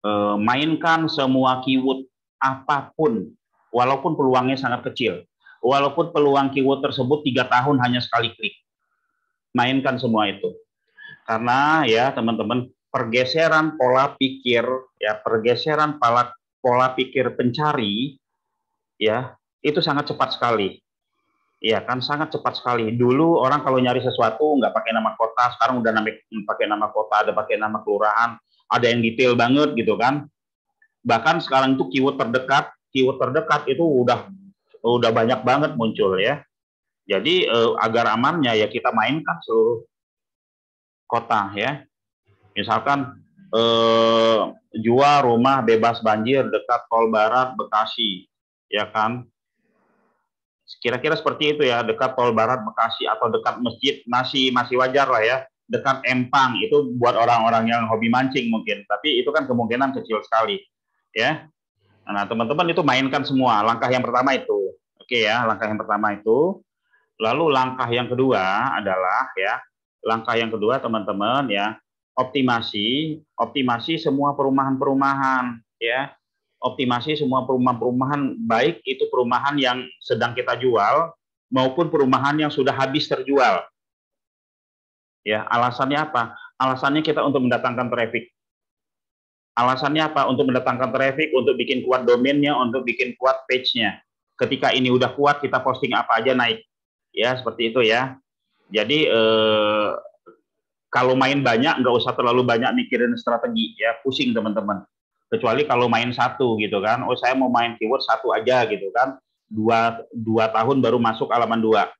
eh, mainkan semua keyword apapun walaupun peluangnya sangat kecil walaupun peluang keyword tersebut tiga tahun hanya sekali klik mainkan semua itu karena ya teman-teman pergeseran pola pikir ya pergeseran pola pola pikir pencari ya itu sangat cepat sekali Iya kan sangat cepat sekali. Dulu orang kalau nyari sesuatu nggak pakai nama kota, sekarang udah nama, pakai nama kota, ada pakai nama kelurahan, ada yang detail banget gitu kan. Bahkan sekarang itu keyword terdekat, keyword terdekat itu udah udah banyak banget muncul ya. Jadi eh, agar amannya ya kita mainkan seluruh kota ya. Misalkan eh, jual rumah bebas banjir dekat Tol Barat Bekasi, ya kan? Kira-kira seperti itu ya, dekat tol barat Bekasi atau dekat masjid masih masih wajar lah ya. Dekat Empang itu buat orang-orang yang hobi mancing mungkin, tapi itu kan kemungkinan kecil sekali. Ya. Nah, teman-teman itu mainkan semua. Langkah yang pertama itu. Oke ya, langkah yang pertama itu. Lalu langkah yang kedua adalah ya, langkah yang kedua teman-teman ya, optimasi, optimasi semua perumahan-perumahan ya optimasi semua perumahan-perumahan baik itu perumahan yang sedang kita jual maupun perumahan yang sudah habis terjual. Ya, alasannya apa? Alasannya kita untuk mendatangkan traffic. Alasannya apa? Untuk mendatangkan traffic, untuk bikin kuat domainnya, untuk bikin kuat page-nya. Ketika ini udah kuat, kita posting apa aja naik. Ya, seperti itu ya. Jadi eh, kalau main banyak, nggak usah terlalu banyak mikirin strategi ya, pusing teman-teman kecuali kalau main satu gitu kan oh saya mau main keyword satu aja gitu kan dua dua tahun baru masuk alaman dua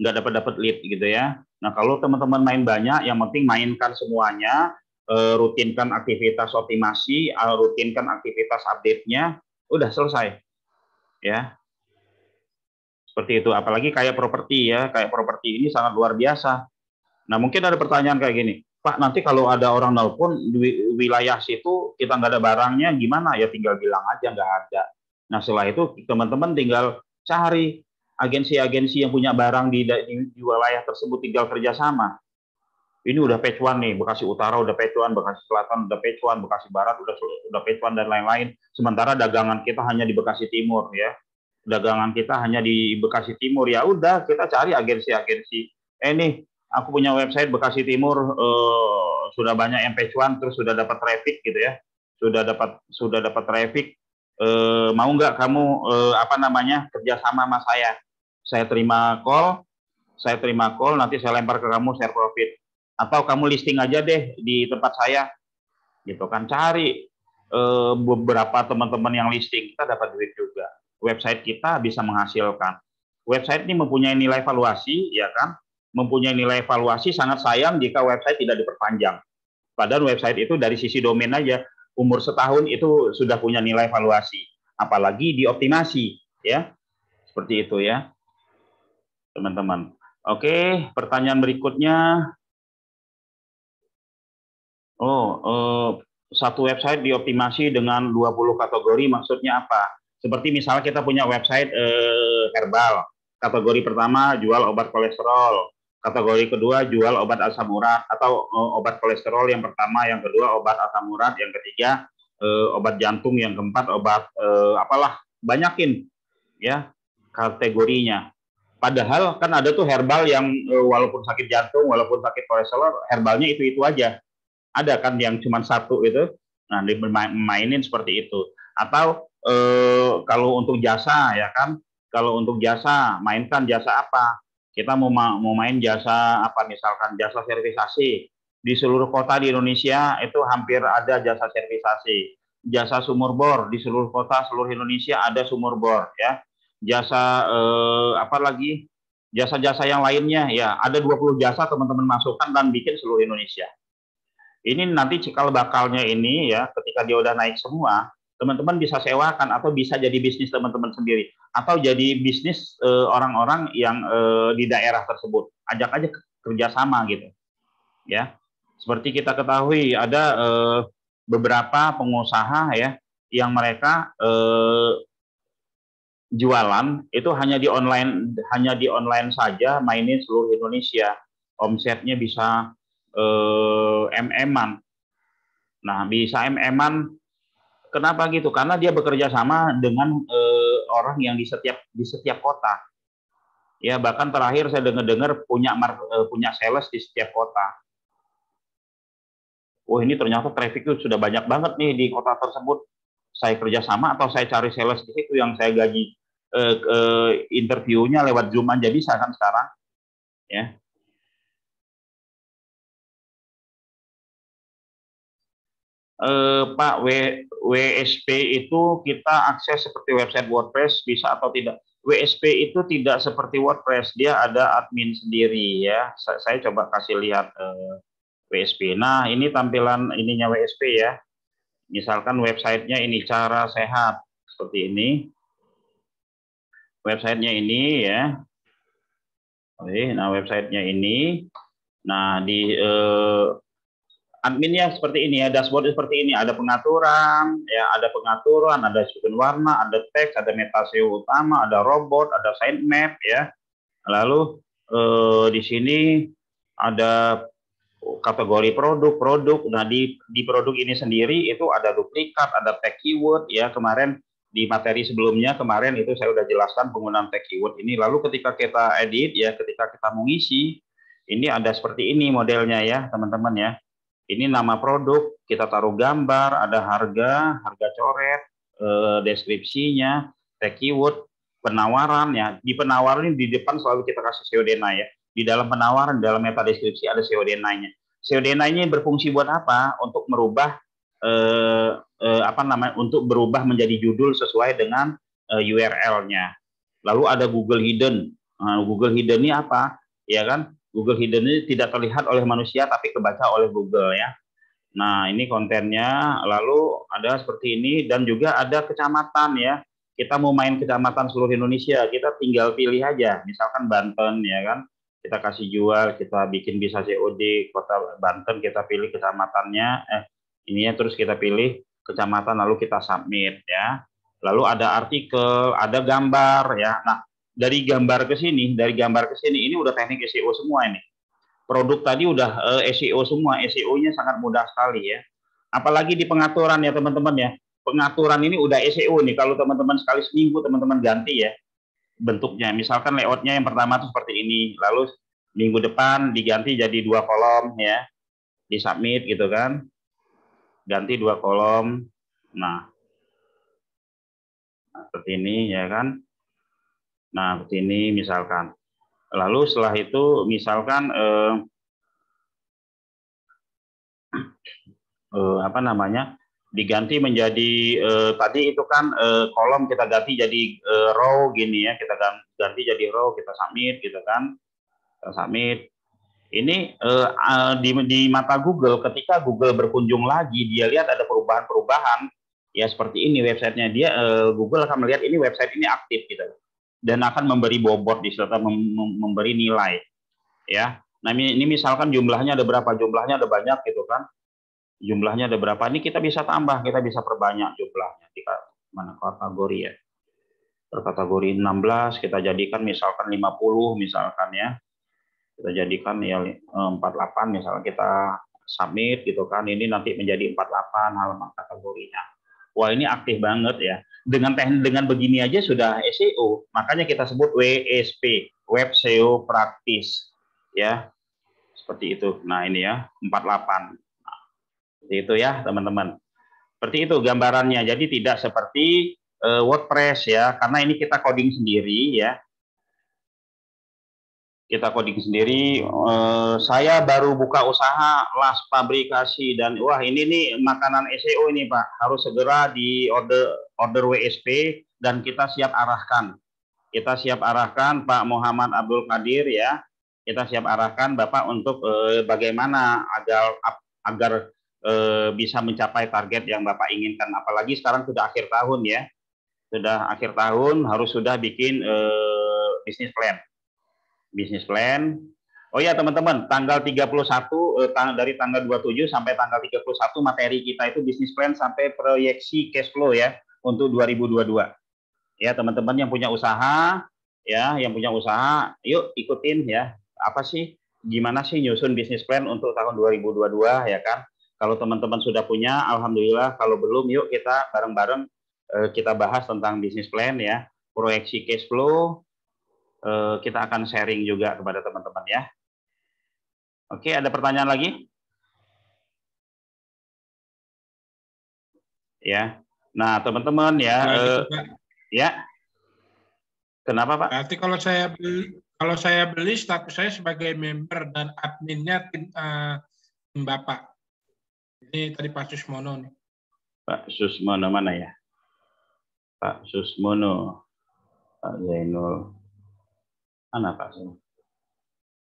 nggak dapat dapat lead gitu ya nah kalau teman-teman main banyak yang penting mainkan semuanya eh, rutinkan aktivitas optimasi eh, rutinkan aktivitas update nya udah selesai ya seperti itu apalagi kayak properti ya kayak properti ini sangat luar biasa nah mungkin ada pertanyaan kayak gini Pak nanti kalau ada orang nelpon di wilayah situ kita nggak ada barangnya gimana ya tinggal bilang aja nggak ada. Nah setelah itu teman-teman tinggal cari agensi-agensi yang punya barang di, di, di wilayah tersebut tinggal kerjasama. Ini udah pecuan nih Bekasi Utara udah pecuan, Bekasi Selatan udah pecuan, Bekasi Barat udah udah pecuan dan lain-lain. Sementara dagangan kita hanya di Bekasi Timur ya. Dagangan kita hanya di Bekasi Timur ya udah kita cari agensi-agensi. Eh nih aku punya website Bekasi Timur eh, sudah banyak yang 1 terus sudah dapat traffic gitu ya sudah dapat sudah dapat traffic eh, mau nggak kamu eh, apa namanya kerjasama sama saya saya terima call saya terima call nanti saya lempar ke kamu share profit atau kamu listing aja deh di tempat saya gitu kan cari eh, beberapa teman-teman yang listing kita dapat duit juga website kita bisa menghasilkan website ini mempunyai nilai valuasi ya kan mempunyai nilai evaluasi sangat sayang jika website tidak diperpanjang. Padahal website itu dari sisi domain aja umur setahun itu sudah punya nilai evaluasi, apalagi dioptimasi, ya seperti itu ya, teman-teman. Oke, pertanyaan berikutnya. Oh, eh, satu website dioptimasi dengan 20 kategori maksudnya apa? Seperti misalnya kita punya website eh, herbal, kategori pertama jual obat kolesterol, Kategori kedua jual obat asam urat atau eh, obat kolesterol yang pertama, yang kedua obat asam urat, yang ketiga eh, obat jantung, yang keempat obat eh, apalah banyakin ya kategorinya. Padahal kan ada tuh herbal yang walaupun sakit jantung, walaupun sakit kolesterol, herbalnya itu-itu aja. Ada kan yang cuma satu itu. Nah, dimainin seperti itu. Atau kalau untuk jasa ya kan, kalau untuk jasa mainkan jasa apa? kita mau ma mau main jasa apa misalkan jasa servisasi di seluruh kota di Indonesia itu hampir ada jasa servisasi jasa sumur bor di seluruh kota seluruh Indonesia ada sumur bor ya jasa eh, apa lagi jasa-jasa yang lainnya ya ada 20 jasa teman-teman masukkan dan bikin seluruh Indonesia ini nanti cikal bakalnya ini ya ketika dia udah naik semua teman-teman bisa sewakan atau bisa jadi bisnis teman-teman sendiri atau jadi bisnis orang eh, orang-orang yang uh, di daerah tersebut ajak aja kerjasama gitu ya seperti kita ketahui ada uh, beberapa pengusaha ya yang mereka jualan itu hanya di online hanya di online saja mainin seluruh Indonesia omsetnya bisa mm-an nah bisa mm-an Kenapa gitu? Karena dia bekerja sama dengan eh, orang yang di setiap di setiap kota. Ya, bahkan terakhir saya dengar-dengar punya mar, eh, punya sales di setiap kota. Wah, oh, ini ternyata traffic itu sudah banyak banget nih di kota tersebut. Saya kerja sama atau saya cari sales di situ yang saya gaji eh, eh, interviewnya lewat Zoom aja bisa kan sekarang? Ya. eh, Pak w, WSP itu kita akses seperti website WordPress bisa atau tidak? WSP itu tidak seperti WordPress, dia ada admin sendiri ya. Saya, saya coba kasih lihat eh, WSP. Nah, ini tampilan ininya WSP ya. Misalkan websitenya ini cara sehat seperti ini. Websitenya ini ya. Oke, nah websitenya ini. Nah di eh, adminnya seperti ini ya, dashboard seperti ini, ada pengaturan, ya ada pengaturan, ada sudut warna, ada teks, ada meta SEO utama, ada robot, ada sitemap ya. Lalu eh, di sini ada kategori produk, produk. Nah, di di produk ini sendiri itu ada duplikat, ada tag keyword ya. Kemarin di materi sebelumnya kemarin itu saya sudah jelaskan penggunaan tag keyword ini. Lalu ketika kita edit ya, ketika kita mengisi ini ada seperti ini modelnya ya, teman-teman ya ini nama produk, kita taruh gambar, ada harga, harga coret, eh, deskripsinya, tag keyword, penawaran ya. Di penawaran ini di depan selalu kita kasih SEO DNA ya. Di dalam penawaran, dalam meta deskripsi ada SEO DNA-nya. SEO DNA-nya berfungsi buat apa? Untuk merubah eh, eh, apa namanya? Untuk berubah menjadi judul sesuai dengan eh, URL-nya. Lalu ada Google Hidden. Nah, Google Hidden ini apa? Ya kan? Google Hidden ini tidak terlihat oleh manusia tapi kebaca oleh Google ya. Nah, ini kontennya lalu ada seperti ini dan juga ada kecamatan ya. Kita mau main kecamatan seluruh Indonesia, kita tinggal pilih aja. Misalkan Banten ya kan. Kita kasih jual, kita bikin bisa COD Kota Banten, kita pilih kecamatannya eh ininya terus kita pilih kecamatan lalu kita submit ya. Lalu ada artikel, ada gambar ya. Nah, dari gambar ke sini, dari gambar ke sini ini udah teknik SEO semua ini. Produk tadi udah eh, SEO semua, SEO-nya sangat mudah sekali ya. Apalagi di pengaturan ya teman-teman ya. Pengaturan ini udah SEO nih. Kalau teman-teman sekali seminggu teman-teman ganti ya bentuknya. Misalkan layoutnya yang pertama itu seperti ini, lalu minggu depan diganti jadi dua kolom ya, di submit gitu kan, ganti dua kolom. Nah, seperti ini ya kan. Nah, seperti ini misalkan. Lalu setelah itu misalkan eh, eh, apa namanya? diganti menjadi eh, tadi itu kan eh, kolom kita ganti jadi eh, row gini ya, kita ganti jadi row, kita submit gitu kan. Kita submit. Ini eh, di di mata Google ketika Google berkunjung lagi dia lihat ada perubahan-perubahan ya seperti ini websitenya dia eh, Google akan melihat ini website ini aktif gitu dan akan memberi bobot di serta mem memberi nilai. Ya. Nah, ini, misalkan jumlahnya ada berapa? Jumlahnya ada banyak gitu kan. Jumlahnya ada berapa? Ini kita bisa tambah, kita bisa perbanyak jumlahnya di mana kategori ya. Per kategori 16 kita jadikan misalkan 50 misalkan ya. Kita jadikan ya 48 eh, misalkan kita submit gitu kan. Ini nanti menjadi 48 halaman kategorinya. Wah, ini aktif banget ya dengan teknik dengan begini aja sudah SEO makanya kita sebut WSP e web SEO praktis ya seperti itu nah ini ya 48 nah, seperti itu ya teman-teman seperti itu gambarannya jadi tidak seperti eh, WordPress ya karena ini kita coding sendiri ya kita coding sendiri. Uh, saya baru buka usaha las pabrikasi dan wah ini nih makanan SEO ini Pak harus segera di order order WSP dan kita siap arahkan. Kita siap arahkan Pak Muhammad Abdul Kadir ya. Kita siap arahkan Bapak untuk uh, bagaimana agar agar uh, bisa mencapai target yang Bapak inginkan. Apalagi sekarang sudah akhir tahun ya. Sudah akhir tahun harus sudah bikin bisnis plan bisnis plan. Oh ya teman-teman, tanggal 31 eh, tang dari tanggal 27 sampai tanggal 31 materi kita itu bisnis plan sampai proyeksi cash flow ya untuk 2022. Ya teman-teman yang punya usaha ya, yang punya usaha, yuk ikutin ya. Apa sih gimana sih nyusun bisnis plan untuk tahun 2022 ya kan? Kalau teman-teman sudah punya, alhamdulillah. Kalau belum, yuk kita bareng-bareng eh, kita bahas tentang bisnis plan ya, proyeksi cash flow, Eh, kita akan sharing juga kepada teman-teman ya. Oke, ada pertanyaan lagi? Ya. Nah, teman-teman ya, nah, eh, ya. Kenapa, Pak? Berarti kalau saya beli, kalau saya beli status saya sebagai member dan adminnya tim uh, Bapak. Ini tadi Pak Susmono nih. Pak Susmono mana ya? Pak Susmono, Pak Zainul. Mana Pak?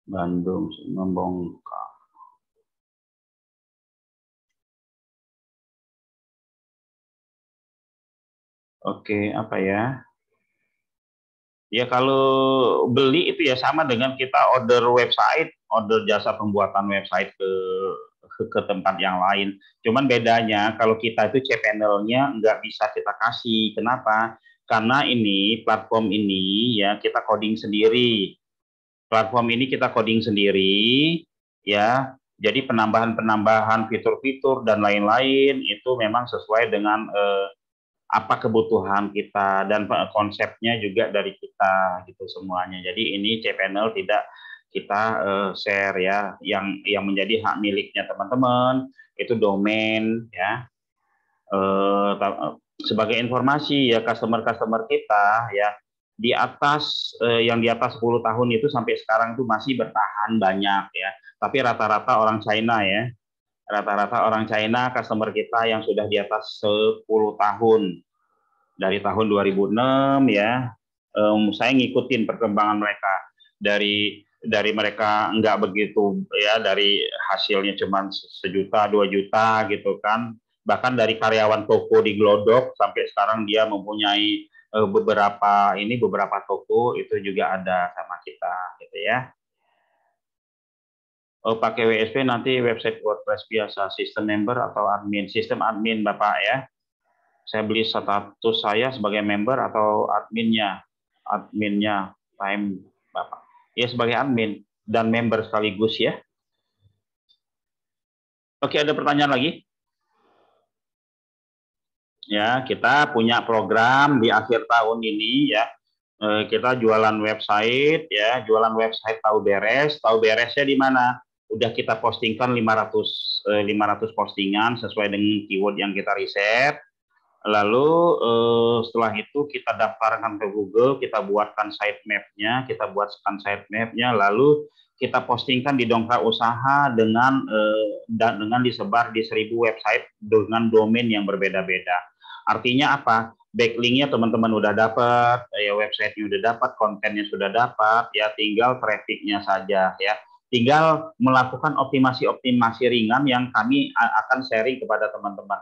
Bandung membongkar. Oke, apa ya? Ya kalau beli itu ya sama dengan kita order website, order jasa pembuatan website ke ke tempat yang lain. Cuman bedanya kalau kita itu cPanel-nya nggak bisa kita kasih. Kenapa? karena ini platform ini ya kita coding sendiri. Platform ini kita coding sendiri ya. Jadi penambahan-penambahan fitur-fitur dan lain-lain itu memang sesuai dengan eh, apa kebutuhan kita dan eh, konsepnya juga dari kita gitu semuanya. Jadi ini cPanel tidak kita eh, share ya yang yang menjadi hak miliknya teman-teman itu domain ya eh, sebagai informasi ya customer-customer kita ya di atas eh, yang di atas 10 tahun itu sampai sekarang itu masih bertahan banyak ya. Tapi rata-rata orang China ya. Rata-rata orang China customer kita yang sudah di atas 10 tahun dari tahun 2006 ya. Um, saya ngikutin perkembangan mereka dari dari mereka enggak begitu ya dari hasilnya cuma sejuta dua juta gitu kan bahkan dari karyawan toko di Glodok sampai sekarang dia mempunyai eh, beberapa ini beberapa toko itu juga ada sama kita gitu ya oh, pakai WSP nanti website WordPress biasa sistem member atau admin sistem admin Bapak ya saya beli status saya sebagai member atau adminnya adminnya time Bapak ya sebagai admin dan member sekaligus ya Oke ada pertanyaan lagi ya kita punya program di akhir tahun ini ya eh, kita jualan website ya jualan website tahu beres tahu beresnya di mana udah kita postingkan 500 lima 500 eh, postingan sesuai dengan keyword yang kita riset lalu eh, setelah itu kita daftarkan ke Google kita buatkan sitemapnya kita buatkan sitemapnya lalu kita postingkan di dongkrak usaha dengan dan dengan disebar di seribu website dengan domain yang berbeda-beda. Artinya apa? Backlinknya teman-teman udah dapat, ya websitenya udah dapat, kontennya sudah dapat, ya tinggal trafficnya saja ya. Tinggal melakukan optimasi-optimasi ringan yang kami akan sharing kepada teman-teman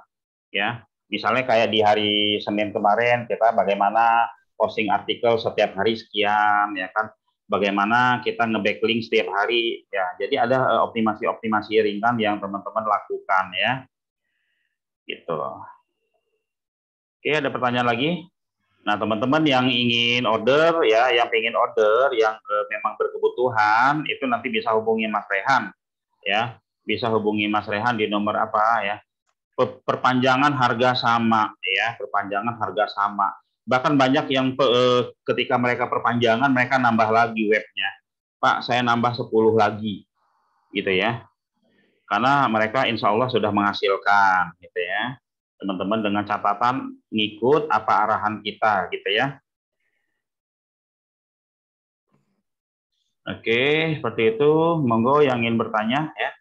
ya. Misalnya kayak di hari Senin kemarin kita bagaimana posting artikel setiap hari sekian ya kan bagaimana kita ngebacklink setiap hari ya. Jadi ada eh, optimasi-optimasi ringan yang teman-teman lakukan ya. Gitu. Oke, ada pertanyaan lagi? Nah, teman-teman yang ingin order ya, yang ingin order yang eh, memang berkebutuhan itu nanti bisa hubungi Mas Rehan ya. Bisa hubungi Mas Rehan di nomor apa ya? Perpanjangan harga sama ya, perpanjangan harga sama. Bahkan banyak yang eh, ketika mereka perpanjangan mereka nambah lagi webnya. Pak, saya nambah 10 lagi. Gitu ya. Karena mereka insya Allah sudah menghasilkan gitu ya teman-teman dengan catatan ngikut apa arahan kita gitu ya. Oke, seperti itu. Monggo yang ingin bertanya ya.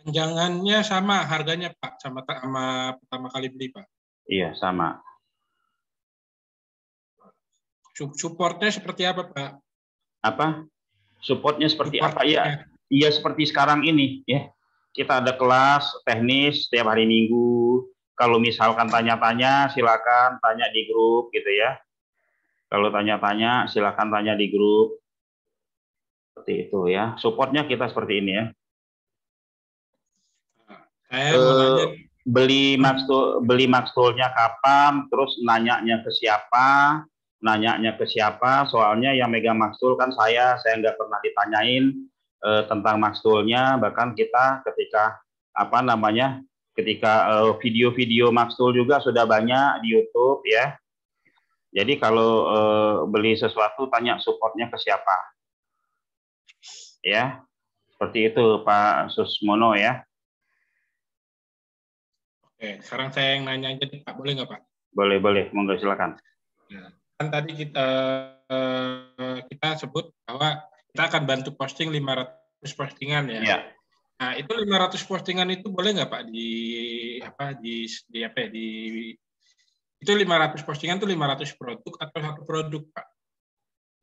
Panjangannya sama harganya Pak sama sama pertama kali beli Pak. Iya, sama. Supportnya seperti apa Pak? Apa? Supportnya seperti Support apa? Iya, iya seperti sekarang ini ya. Kita ada kelas teknis setiap hari Minggu kalau misalkan tanya-tanya silakan tanya di grup gitu ya. Kalau tanya-tanya silakan tanya di grup. Seperti itu ya. Supportnya kita seperti ini ya. Saya uh, beli maksud beli maksudnya kapan terus nanyanya ke siapa nanyanya ke siapa soalnya yang mega maksul kan saya saya nggak pernah ditanyain uh, tentang maksulnya bahkan kita ketika apa namanya ketika eh, video-video MaxTool juga sudah banyak di YouTube ya. Jadi kalau eh, beli sesuatu tanya supportnya ke siapa. Ya. Seperti itu Pak Susmono ya. Oke, sekarang saya yang nanya aja Pak, boleh nggak Pak? Boleh, boleh, monggo silakan. Nah, kan tadi kita eh, kita sebut bahwa kita akan bantu posting 500 postingan ya. ya Nah, itu 500 postingan itu boleh nggak Pak di apa di di apa ya, di itu 500 postingan itu 500 produk atau satu produk Pak?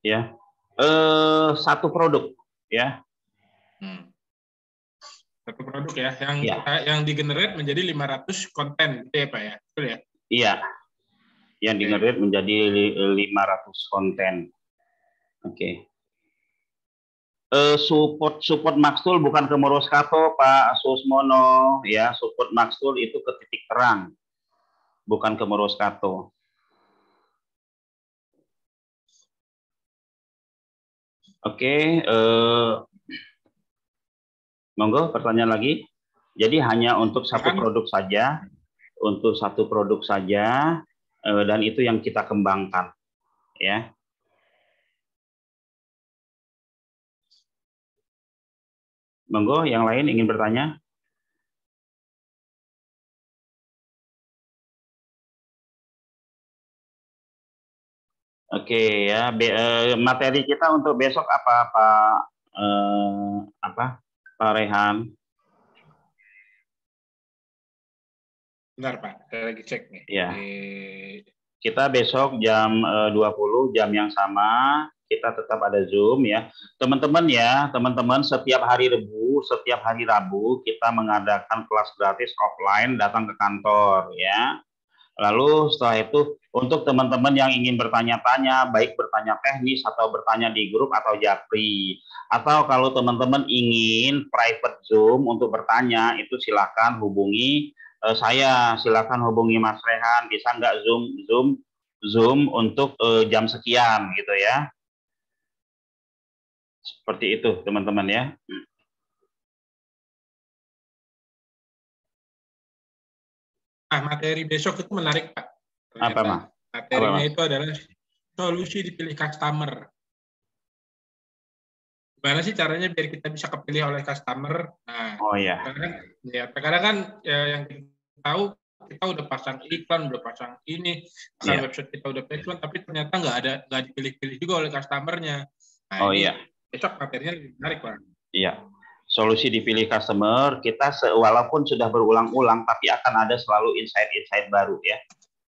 Ya. Eh satu produk ya. Hmm. Satu produk ya yang ya. yang di-generate menjadi 500 konten gitu ya Pak ya. Betul ya? Iya. Yang di-generate menjadi 500 konten. Oke. Okay. Eh, support support maksul bukan ke Moroskato Pak Susmono ya support maksul itu ke titik terang bukan ke Moroskato. Oke, eh, monggo pertanyaan lagi. Jadi hanya untuk satu produk saja, untuk satu produk saja, eh, dan itu yang kita kembangkan, ya. Monggo yang lain ingin bertanya? Oke ya, Be, eh, materi kita untuk besok apa Pak eh, apa Pak Rehan? Benar Pak, saya lagi cek nih. Ya. Di... Kita besok jam eh, 20 jam yang sama kita tetap ada Zoom ya. Teman-teman ya, teman-teman setiap hari Rebu, setiap hari Rabu kita mengadakan kelas gratis offline datang ke kantor ya. Lalu setelah itu untuk teman-teman yang ingin bertanya-tanya, baik bertanya teknis atau bertanya di grup atau japri, atau kalau teman-teman ingin private Zoom untuk bertanya, itu silakan hubungi eh, saya, silakan hubungi Mas Rehan, bisa nggak Zoom Zoom Zoom untuk uh, jam sekian gitu ya. Seperti itu, teman-teman ya. Nah, materi besok itu menarik, Pak. Ternyata Apa, mah Materinya Apa, itu adalah solusi dipilih customer. Gimana sih caranya biar kita bisa kepilih oleh customer? Nah, oh iya. Karena kan, ya, terkadang kan ya, yang kita tahu kita udah pasang iklan, udah pasang ini, pasang yeah. website kita udah pasang, tapi ternyata nggak ada nggak dipilih-pilih juga oleh customernya. Nah, oh iya cocok materinya lebih menarik, Pak. Iya. Solusi dipilih customer, kita walaupun sudah berulang-ulang, tapi akan ada selalu insight-insight baru ya.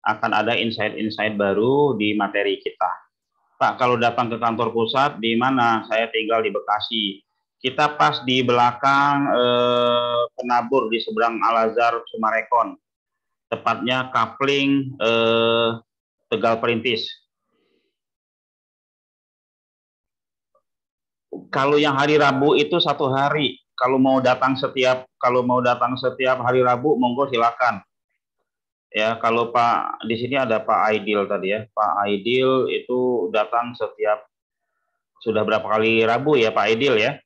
Akan ada insight-insight baru di materi kita. Pak, kalau datang ke kantor pusat, di mana? Saya tinggal di Bekasi. Kita pas di belakang eh, penabur di seberang Al-Azhar Sumarekon. Tepatnya Kapling eh, Tegal Perintis kalau yang hari Rabu itu satu hari. Kalau mau datang setiap kalau mau datang setiap hari Rabu monggo silakan. Ya, kalau Pak di sini ada Pak Aidil tadi ya. Pak Aidil itu datang setiap sudah berapa kali Rabu ya Pak Aidil ya.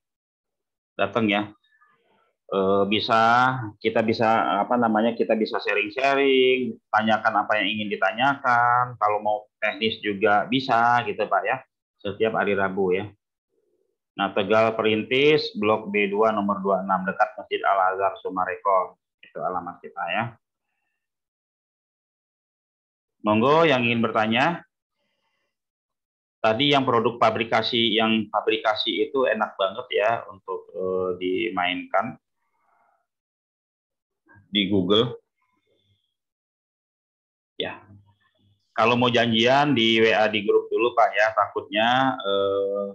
Datang ya. E, bisa kita bisa apa namanya kita bisa sharing-sharing, tanyakan apa yang ingin ditanyakan, kalau mau teknis juga bisa gitu Pak ya. Setiap hari Rabu ya. Nah, Tegal Perintis, Blok B2 nomor 26 dekat Masjid Al-Azhar Sumareko. Itu alamat kita ya. Monggo yang ingin bertanya. Tadi yang produk pabrikasi yang pabrikasi itu enak banget ya untuk uh, dimainkan di Google. Ya. Kalau mau janjian di WA di grup dulu Pak ya, takutnya uh,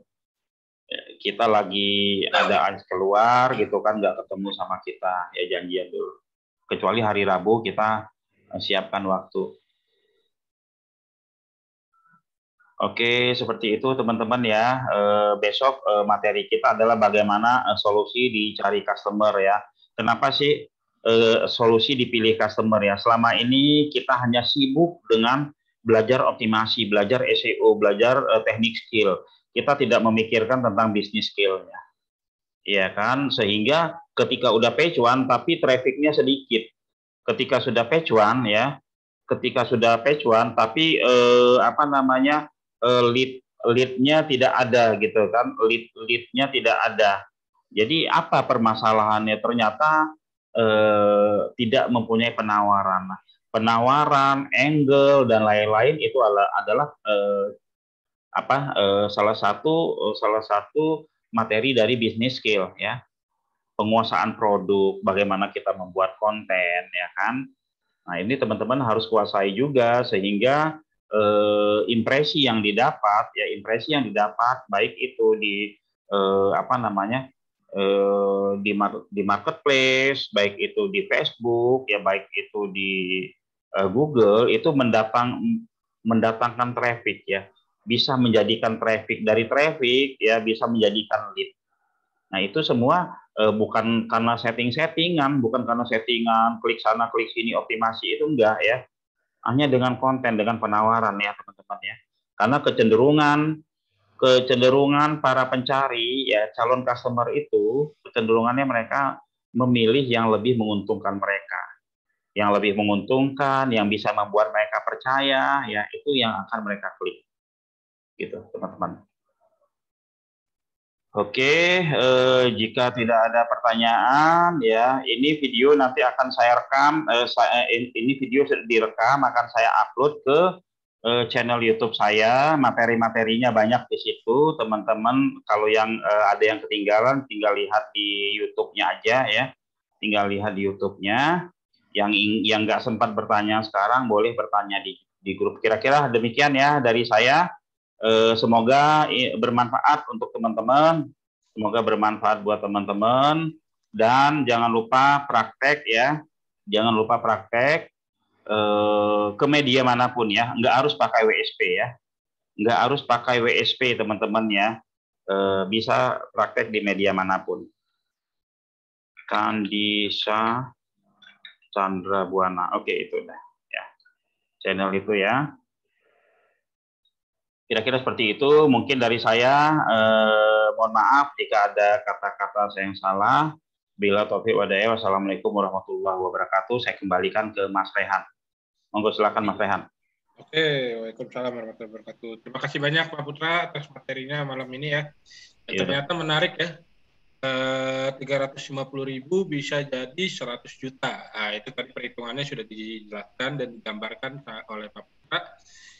kita lagi ada ans keluar gitu kan nggak ketemu sama kita ya janjian dulu kecuali hari Rabu kita eh, siapkan waktu Oke, seperti itu teman-teman ya. Eh, besok eh, materi kita adalah bagaimana solusi dicari customer ya. Kenapa sih solusi dipilih customer ya? Selama ini kita hanya sibuk dengan belajar optimasi, belajar SEO, belajar teknik skill kita tidak memikirkan tentang bisnis skillnya. ya kan? Sehingga ketika udah page one tapi trafficnya sedikit. Ketika sudah page one ya, ketika sudah page one tapi eh, apa namanya eh, lead leadnya tidak ada gitu kan lead leadnya tidak ada jadi apa permasalahannya ternyata eh, tidak mempunyai penawaran penawaran angle dan lain-lain itu adalah, adalah eh, apa eh, salah satu eh, salah satu materi dari bisnis skill ya penguasaan produk bagaimana kita membuat konten ya kan nah ini teman-teman harus kuasai juga sehingga eh, impresi yang didapat ya impresi yang didapat baik itu di eh, apa namanya eh, di di marketplace baik itu di Facebook ya baik itu di eh, Google itu mendatang mendatangkan traffic ya bisa menjadikan traffic dari traffic ya bisa menjadikan lead. Nah, itu semua eh, bukan karena setting-settingan, bukan karena settingan klik sana klik sini optimasi itu enggak ya. Hanya dengan konten, dengan penawaran ya, teman-teman ya. Karena kecenderungan kecenderungan para pencari ya calon customer itu kecenderungannya mereka memilih yang lebih menguntungkan mereka yang lebih menguntungkan yang bisa membuat mereka percaya ya itu yang akan mereka klik gitu teman-teman. Oke, eh, jika tidak ada pertanyaan ya, ini video nanti akan saya rekam, eh, saya, eh, ini video direkam akan saya upload ke eh, channel YouTube saya, materi-materinya banyak di situ, teman-teman. Kalau yang eh, ada yang ketinggalan, tinggal lihat di YouTube-nya aja ya, tinggal lihat di YouTube-nya. Yang yang nggak sempat bertanya sekarang boleh bertanya di di grup. Kira-kira demikian ya dari saya. Eh, semoga bermanfaat untuk teman-teman, semoga bermanfaat buat teman-teman dan jangan lupa praktek ya, jangan lupa praktek eh, ke media manapun ya, nggak harus pakai WSP ya, nggak harus pakai WSP teman-teman ya, eh, bisa praktek di media manapun. Kandisa Chandra Buana, oke itu udah. ya, channel itu ya. Kira-kira seperti itu. Mungkin dari saya, eh, mohon maaf jika ada kata-kata saya yang salah. Bila Taufik Wadaya, wassalamualaikum warahmatullahi wabarakatuh. Saya kembalikan ke Mas Rehan. Monggo silakan Mas Rehan. Oke, Waalaikumsalam warahmatullahi wabarakatuh. Terima kasih banyak Pak Putra atas materinya malam ini ya. ya iya. Ternyata menarik ya. E, eh, 350 ribu bisa jadi 100 juta. Nah, itu tadi perhitungannya sudah dijelaskan dan digambarkan oleh Pak Putra.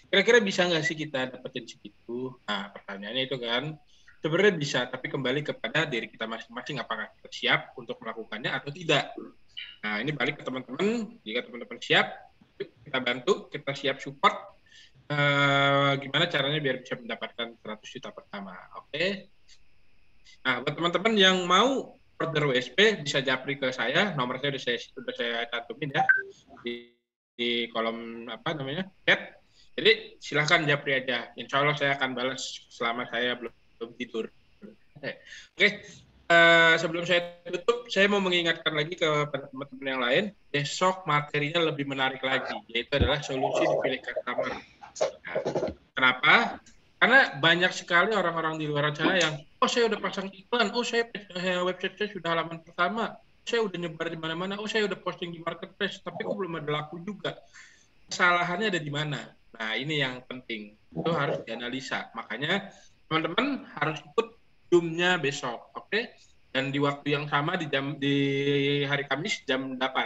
Kira-kira bisa nggak sih kita dapetin segitu? Nah, pertanyaannya itu kan sebenarnya bisa, tapi kembali kepada diri kita masing-masing apakah kita siap untuk melakukannya atau tidak. Nah, ini balik ke teman-teman, jika teman-teman siap, kita bantu, kita siap support Uh, gimana caranya biar bisa mendapatkan 100 juta pertama. Oke. Okay? Nah, buat teman-teman yang mau order USP bisa japri ke saya, nomor saya sudah saya sudah saya cantumin ya di, di kolom apa namanya? chat. Jadi silahkan Japri aja. Insya Allah saya akan balas selama saya belum, belum tidur. Eh, oke, okay. uh, eh, sebelum saya tutup, saya mau mengingatkan lagi ke teman-teman yang lain, besok materinya lebih menarik lagi, yaitu adalah solusi dipilih customer. Nah, kenapa? Karena banyak sekali orang-orang di luar sana yang, oh saya udah pasang iklan, oh saya eh, website saya sudah halaman pertama, saya udah nyebar di mana-mana, oh saya udah posting di marketplace, tapi kok belum ada laku juga. Kesalahannya ada di mana? Nah, ini yang penting. Itu harus dianalisa. Makanya teman-teman harus ikut Zoom-nya besok, oke? Okay? Dan di waktu yang sama di jam di hari Kamis jam 8. Oke,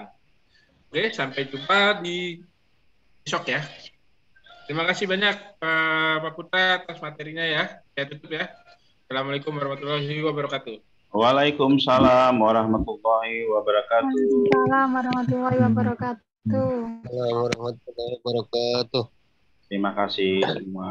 okay, sampai jumpa di besok ya. Terima kasih banyak Pak, Putra atas materinya ya. Saya tutup ya. Assalamualaikum warahmatullahi wabarakatuh. Waalaikumsalam warahmatullahi wabarakatuh. Waalaikumsalam warahmatullahi wabarakatuh. Waalaikumsalam warahmatullahi wabarakatuh. Terima kasih semua.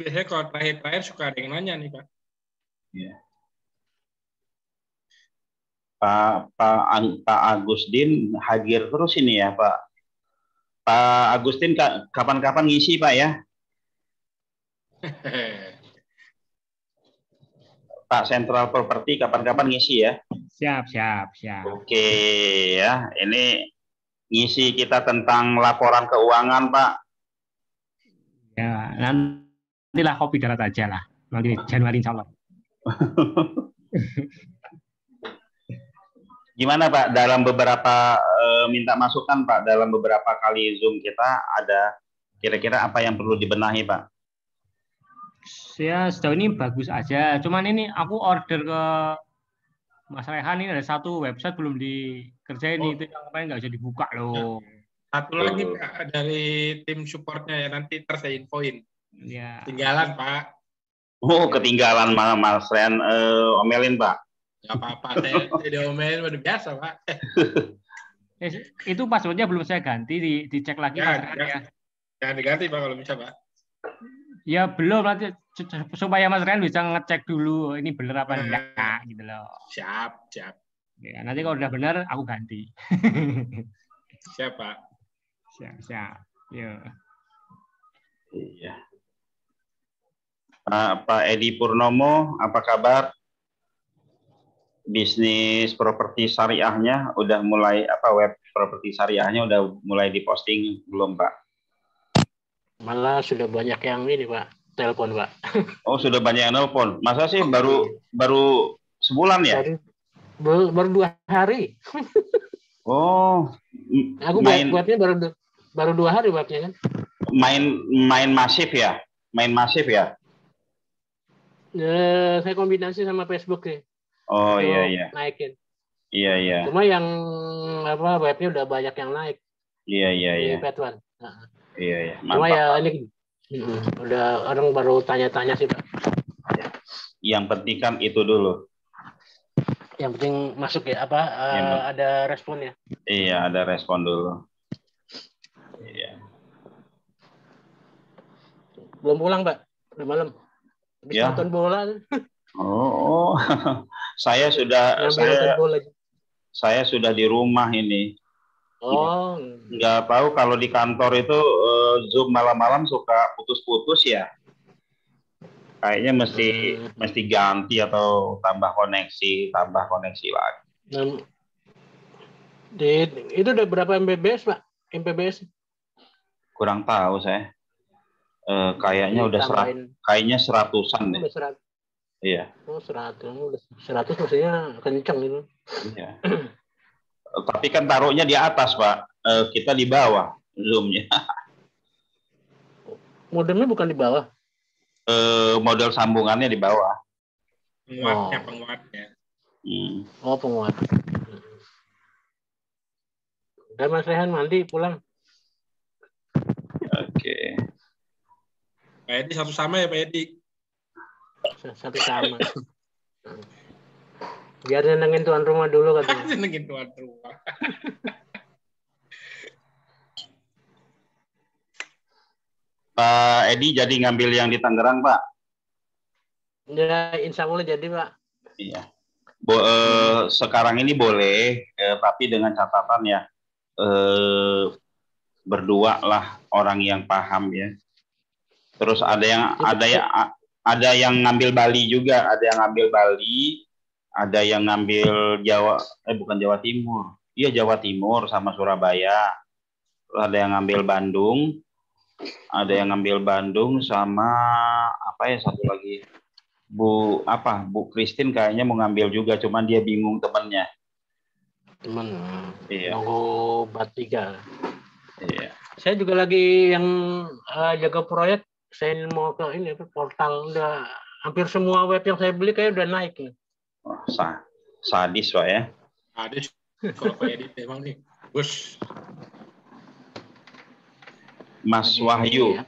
biasanya kalau terakhir-terakhir suka ada yang nanya nih pak. Iya. Yeah. Pak Pak Pak Agustin hadir terus ini ya Pak. Pak Agustin kapan-kapan ngisi Pak ya. Pak Central Property kapan-kapan ngisi ya. Siap, siap, siap. Oke ya, ini ngisi kita tentang laporan keuangan Pak. Ya, nantilah kopi darat aja lah. Nanti Januari insya Allah. gimana Pak dalam beberapa e, minta masukan Pak dalam beberapa kali Zoom kita ada kira-kira apa yang perlu dibenahi Pak? Ya sejauh ini bagus aja. Cuman ini aku order ke Mas Rehan ini ada satu website belum dikerjain oh. itu yang kemarin nggak bisa dibuka loh. Ya. Satu oh. lagi Pak dari tim supportnya ya nanti terus poin. Ya. Ketinggalan Pak. Oh ketinggalan Mas Ren eh, omelin Pak. Gak apa-apa, saya tidak main udah biasa, Pak. itu passwordnya belum saya ganti, di, dicek lagi. Ya, Mas ya. Jangan diganti, Pak, kalau bisa, Pak. Ya belum nanti supaya Mas Ren bisa ngecek dulu oh, ini bener apa enggak gitu loh. Siap, siap. Ya, nanti kalau udah benar aku ganti. siap, Pak. Siap, siap. Ya. Iya. Pak, Pak Edi Purnomo, apa kabar? bisnis properti syariahnya udah mulai apa web properti syariahnya udah mulai diposting belum pak? Malah sudah banyak yang ini pak telepon pak. Oh sudah banyak yang telepon. Masa sih baru iya. baru sebulan ya? Baru, baru, dua hari. Oh. Aku main, buatnya baru baru dua hari buatnya kan? Main main masif ya? Main masif ya? Eh, saya kombinasi sama Facebook sih. Oh iya iya. Naikin. Iya iya. Cuma yang apa webnya udah banyak yang naik. Iya iya iya. Pet One. Iya iya. Cuma ya ini hmm, udah orang baru tanya-tanya sih pak. Yang penting kan itu dulu. Yang penting masuk ya apa uh, eh, ya, respon ya? Iya ada respon dulu. Iya. Belum pulang pak? Udah malam. Bisa ya. nonton bola. Oh, saya sudah saya saya sudah di rumah ini. Oh, nggak tahu kalau di kantor itu eh, Zoom malam-malam suka putus-putus ya. Kayaknya mesti hmm. mesti ganti atau tambah koneksi, tambah koneksi lagi. Di, itu udah berapa MPBS Pak? MPBS? Kurang tahu saya. Uh, kayaknya Ini udah serat, kayaknya seratusan deh. Serat, Iya. Oh, 100. 100 maksudnya kenceng itu. Iya. Tapi kan taruhnya di atas, Pak. Eh, kita di bawah zoomnya. Modemnya bukan di bawah. E, model sambungannya di bawah. Penguatnya, oh. penguatnya. Hmm. Oh, penguat. Dan eh, Mas Rehan mandi pulang. Oke. Okay. Pak Edi satu sama ya Pak Edi satu sama hmm. biar nengin tuan rumah dulu katanya nenengin tuan rumah Pak Edi jadi ngambil yang di Tangerang Pak ya insya Allah jadi Pak iya Bo, eh, sekarang ini boleh eh, tapi dengan catatan ya eh, berdua lah orang yang paham ya terus ada yang ada yang ada yang ngambil Bali juga, ada yang ngambil Bali, ada yang ngambil Jawa, eh bukan Jawa Timur, iya Jawa Timur sama Surabaya, ada yang ngambil Bandung, ada yang ngambil Bandung sama apa ya satu lagi Bu apa Bu Kristin kayaknya mau ngambil juga, cuman dia bingung temennya. Temen. Ah. Iya. Nunggu bat tiga. Iya. Saya juga lagi yang uh, jaga proyek saya mau ke ini apa portal udah hampir semua web yang saya beli kayak udah naik nih. oh, sadis pak ya. Sadis. Kalau Pak Edi emang nih, bus. Mas Wahyu. Ya,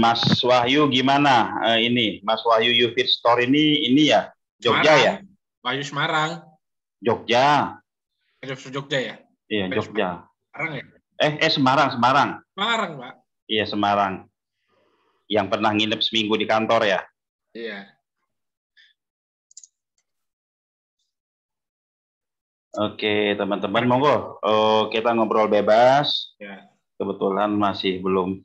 Mas Wahyu gimana uh, ini? Mas Wahyu Yufit Store ini ini ya Jogja ya? Semarang. ya? Wahyu Semarang. Jogja. Jogja ya? Iya Jogja. Semarang ya? Eh eh Semarang Semarang. Semarang Pak. Iya Semarang yang pernah nginep seminggu di kantor ya? Iya. Oke, teman-teman, monggo oh, kita ngobrol bebas. Ya. Kebetulan masih belum.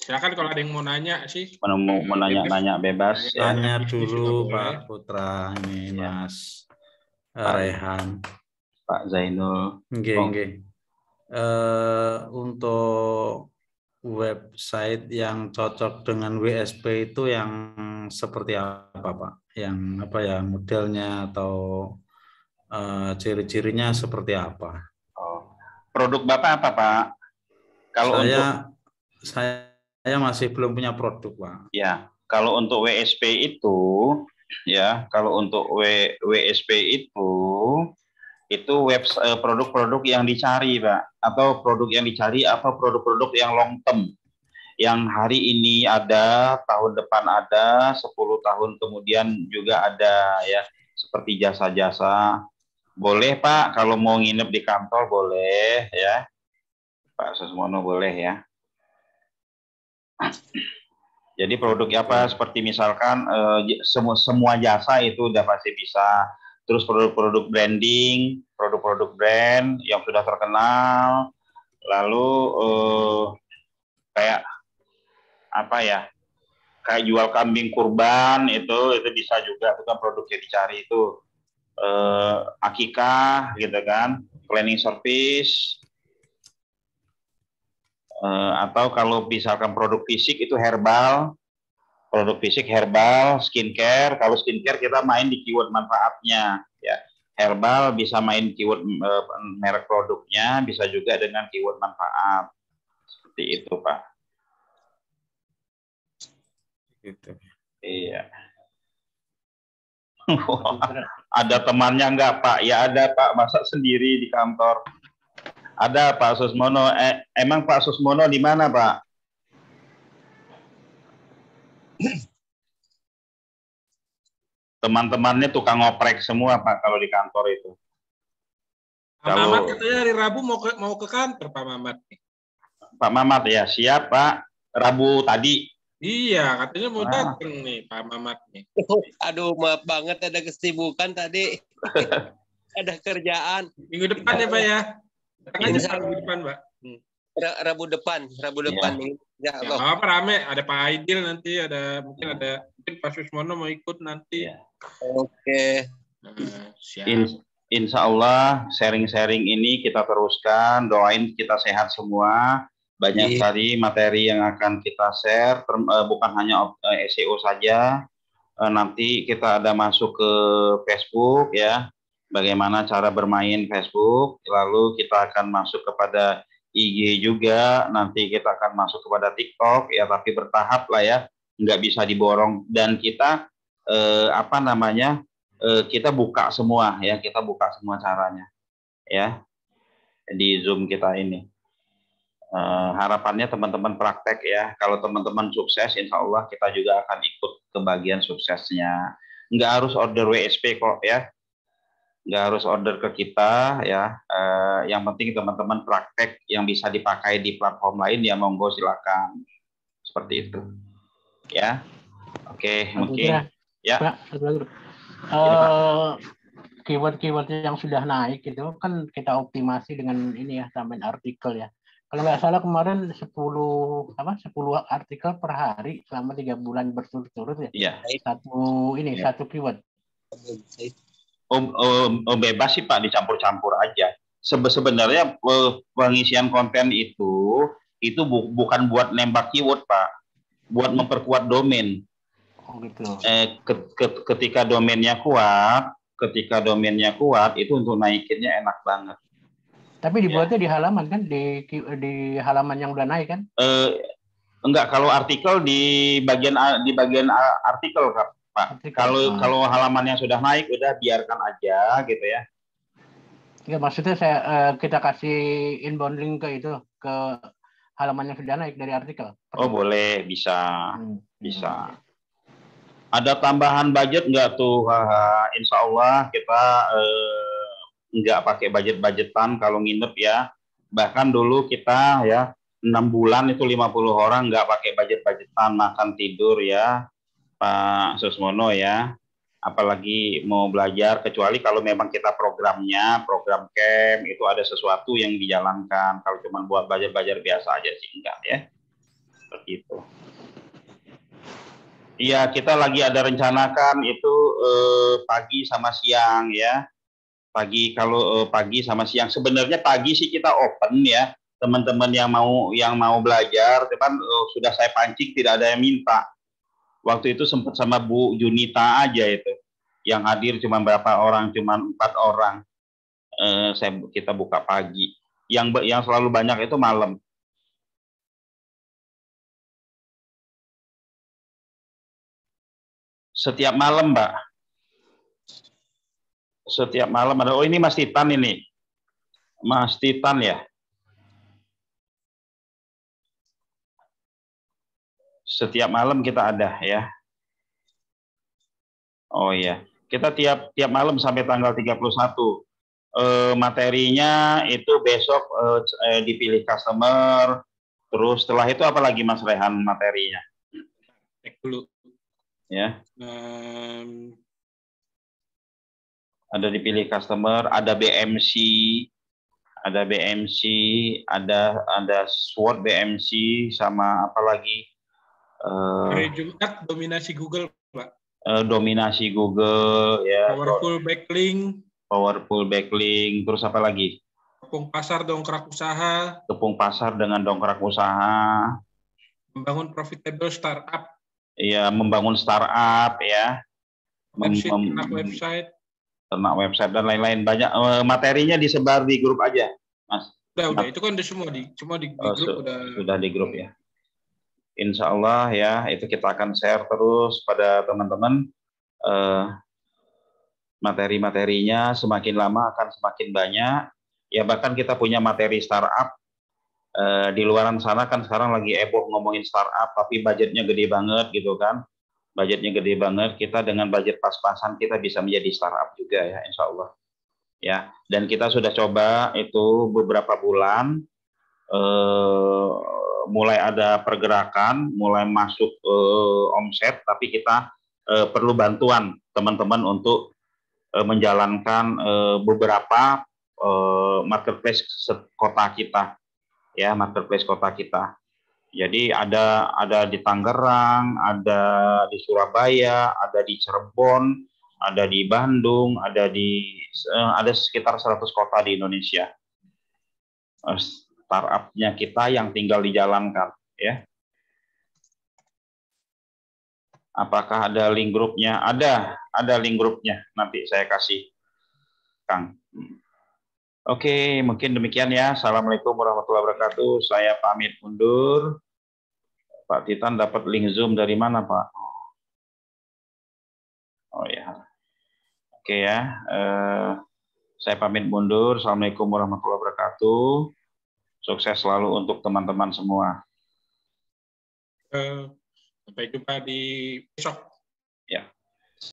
Silakan kalau ada yang mau nanya sih. Mau, mau nanya, nanya bebas. Iya. Tanya ya. dulu iya. Pak Putra, ini ya. Rehan. Pak Zainul. Oke, okay, oke. Okay. Uh, untuk website yang cocok dengan WSP itu yang seperti apa Pak? Yang apa ya modelnya atau uh, ciri-cirinya seperti apa? Oh, produk Bapak apa Pak? Kalau saya, untuk saya, saya masih belum punya produk Pak. Ya, kalau untuk WSP itu ya, kalau untuk WSP itu itu web eh, produk-produk yang dicari, Pak, atau produk yang dicari apa produk-produk yang long term. Yang hari ini ada, tahun depan ada, 10 tahun kemudian juga ada ya, seperti jasa-jasa. Boleh, Pak, kalau mau nginep di kantor boleh ya. Pak Sesmono boleh ya. Jadi produk apa seperti misalkan eh, semua semua jasa itu udah pasti bisa terus produk-produk branding, produk-produk brand yang sudah terkenal, lalu eh, kayak apa ya, kayak jual kambing kurban itu itu bisa juga itu kan yang dicari itu eh, akikah gitu kan, cleaning service. Uh, atau kalau misalkan produk fisik itu herbal produk fisik herbal, skincare. Kalau skincare kita main di keyword manfaatnya, ya. Herbal bisa main keyword uh, merek produknya, bisa juga dengan keyword manfaat. Seperti itu, Pak. Gitu. Iya. ada temannya enggak, Pak? Ya ada, Pak. Masa sendiri di kantor? Ada Pak Susmono. Eh, emang Pak Susmono di mana Pak? Teman-temannya tukang oprek semua Pak kalau di kantor itu. Pak kalau... Mamat katanya hari Rabu mau ke, mau ke kantor Pak Mamat. Pak Mamat ya siap Pak Rabu tadi. Iya katanya mau nah. datang nih Pak Mamat nih. Aduh maaf banget ada kesibukan tadi. ada kerjaan. Minggu depan ya Pak ya. Datang aja Rabu iya. depan Pak. Hmm. Rabu depan, Rabu depan. Ya. Ya, ya apa rame, ada Pak Aidil nanti, ada mungkin ada mungkin Pak Susmono mau ikut nanti. Ya. Oke. Nah, In, insya Allah sharing-sharing ini kita teruskan, doain kita sehat semua. Banyak iya. sekali materi yang akan kita share, eh, bukan hanya eh, SEO saja. nanti kita ada masuk ke Facebook ya, bagaimana cara bermain Facebook. Lalu kita akan masuk kepada IG juga, nanti kita akan masuk kepada TikTok ya, tapi bertahap lah ya, nggak bisa diborong dan kita eh, apa namanya eh, kita buka semua ya, kita buka semua caranya ya di Zoom kita ini. Eh, harapannya teman-teman praktek ya, kalau teman-teman sukses, insya Allah kita juga akan ikut ke bagian suksesnya. Nggak harus order WSP kok ya, nggak harus order ke kita ya. uh, yang penting teman-teman praktek yang bisa dipakai di platform lain ya monggo silakan seperti itu. Ya, oke okay, mungkin ya. Pak, satu lagi. Uh, keyword-keyword yang sudah naik itu kan kita optimasi dengan ini ya tambahin artikel ya. Kalau nggak salah kemarin 10 apa 10 artikel per hari selama tiga bulan berturut-turut ya. ya. Satu ini ya. satu keyword. Iya um, um, um, bebas sih Pak dicampur-campur aja. sebenarnya eh, pengisian konten itu itu bu bukan buat nembak keyword Pak, buat memperkuat domain. Oh gitu. Eh, ke ke ketika domainnya kuat, ketika domainnya kuat itu untuk naikinnya enak banget. Tapi dibuatnya ya. di halaman kan di di halaman yang udah naik kan? Eh, enggak kalau artikel di bagian di bagian artikel kan. Pak, kalau kalau halamannya sudah naik udah biarkan aja gitu ya. Ya maksudnya saya eh, kita kasih inbound link ke itu ke halaman yang sudah naik dari artikel. Oh boleh, bisa, hmm. bisa. Ada tambahan budget nggak tuh? insya Allah kita eh, nggak pakai budget-budgetan kalau nginep ya. Bahkan dulu kita ya enam bulan itu 50 orang nggak pakai budget-budgetan makan tidur ya Pak Susmono ya. Apalagi mau belajar kecuali kalau memang kita programnya, program camp itu ada sesuatu yang dijalankan. Kalau cuma buat belajar-belajar biasa aja sih enggak ya. Seperti itu. Iya, kita lagi ada rencanakan itu eh, pagi sama siang ya. Pagi kalau eh, pagi sama siang sebenarnya pagi sih kita open ya. Teman-teman yang mau yang mau belajar, cuman eh, sudah saya pancing tidak ada yang minta waktu itu sempat sama Bu Junita aja itu yang hadir cuma berapa orang cuma empat orang eh, saya kita buka pagi yang yang selalu banyak itu malam setiap malam mbak setiap malam ada oh ini Mas Titan ini Mas Titan ya setiap malam kita ada ya. Oh iya, kita tiap tiap malam sampai tanggal 31. E, eh, materinya itu besok e, dipilih customer. Terus setelah itu apa lagi Mas Rehan materinya? Cek dulu. Ya. Um... Ada dipilih customer, ada BMC, ada BMC, ada ada SWOT BMC sama apa lagi? Hari eh, Jumat dominasi Google, Pak. Uh, dominasi Google, ya. Powerful backlink. Powerful backlink, terus apa lagi? Kepung pasar dongkrak usaha. Kepung pasar dengan dongkrak usaha. Membangun profitable startup. Iya, membangun startup, ya. Mem website, mem ternak website. Ternak website dan lain-lain banyak. Uh, materinya disebar di grup aja, Mas. Udah, udah. Nah. Itu kan udah semua di, semua di, di oh, grup su udah. Sudah di grup ya insya Allah ya itu kita akan share terus pada teman-teman uh, materi-materinya semakin lama akan semakin banyak ya bahkan kita punya materi startup uh, di luaran sana kan sekarang lagi epoch ngomongin startup tapi budgetnya gede banget gitu kan budgetnya gede banget kita dengan budget pas-pasan kita bisa menjadi startup juga ya insya Allah ya dan kita sudah coba itu beberapa bulan eh, mulai ada pergerakan, mulai masuk eh, omset, tapi kita eh, perlu bantuan teman-teman untuk eh, menjalankan beberapa eh, marketplace kota kita, ya marketplace kota kita. Jadi ada ada di Tangerang, ada di Surabaya, ada di Cirebon, ada di Bandung, ada di ada sekitar 100 kota di Indonesia startupnya kita yang tinggal dijalankan ya apakah ada link grupnya ada ada link grupnya nanti saya kasih Kang Oke mungkin demikian ya Assalamualaikum warahmatullahi wabarakatuh saya pamit mundur. Pak Titan dapat link Zoom dari mana Pak Oh ya Oke ya eh, saya pamit mundur Assalamualaikum warahmatullahi wabarakatuh Sukses selalu untuk teman-teman semua. Eh, sampai jumpa di besok. Ya.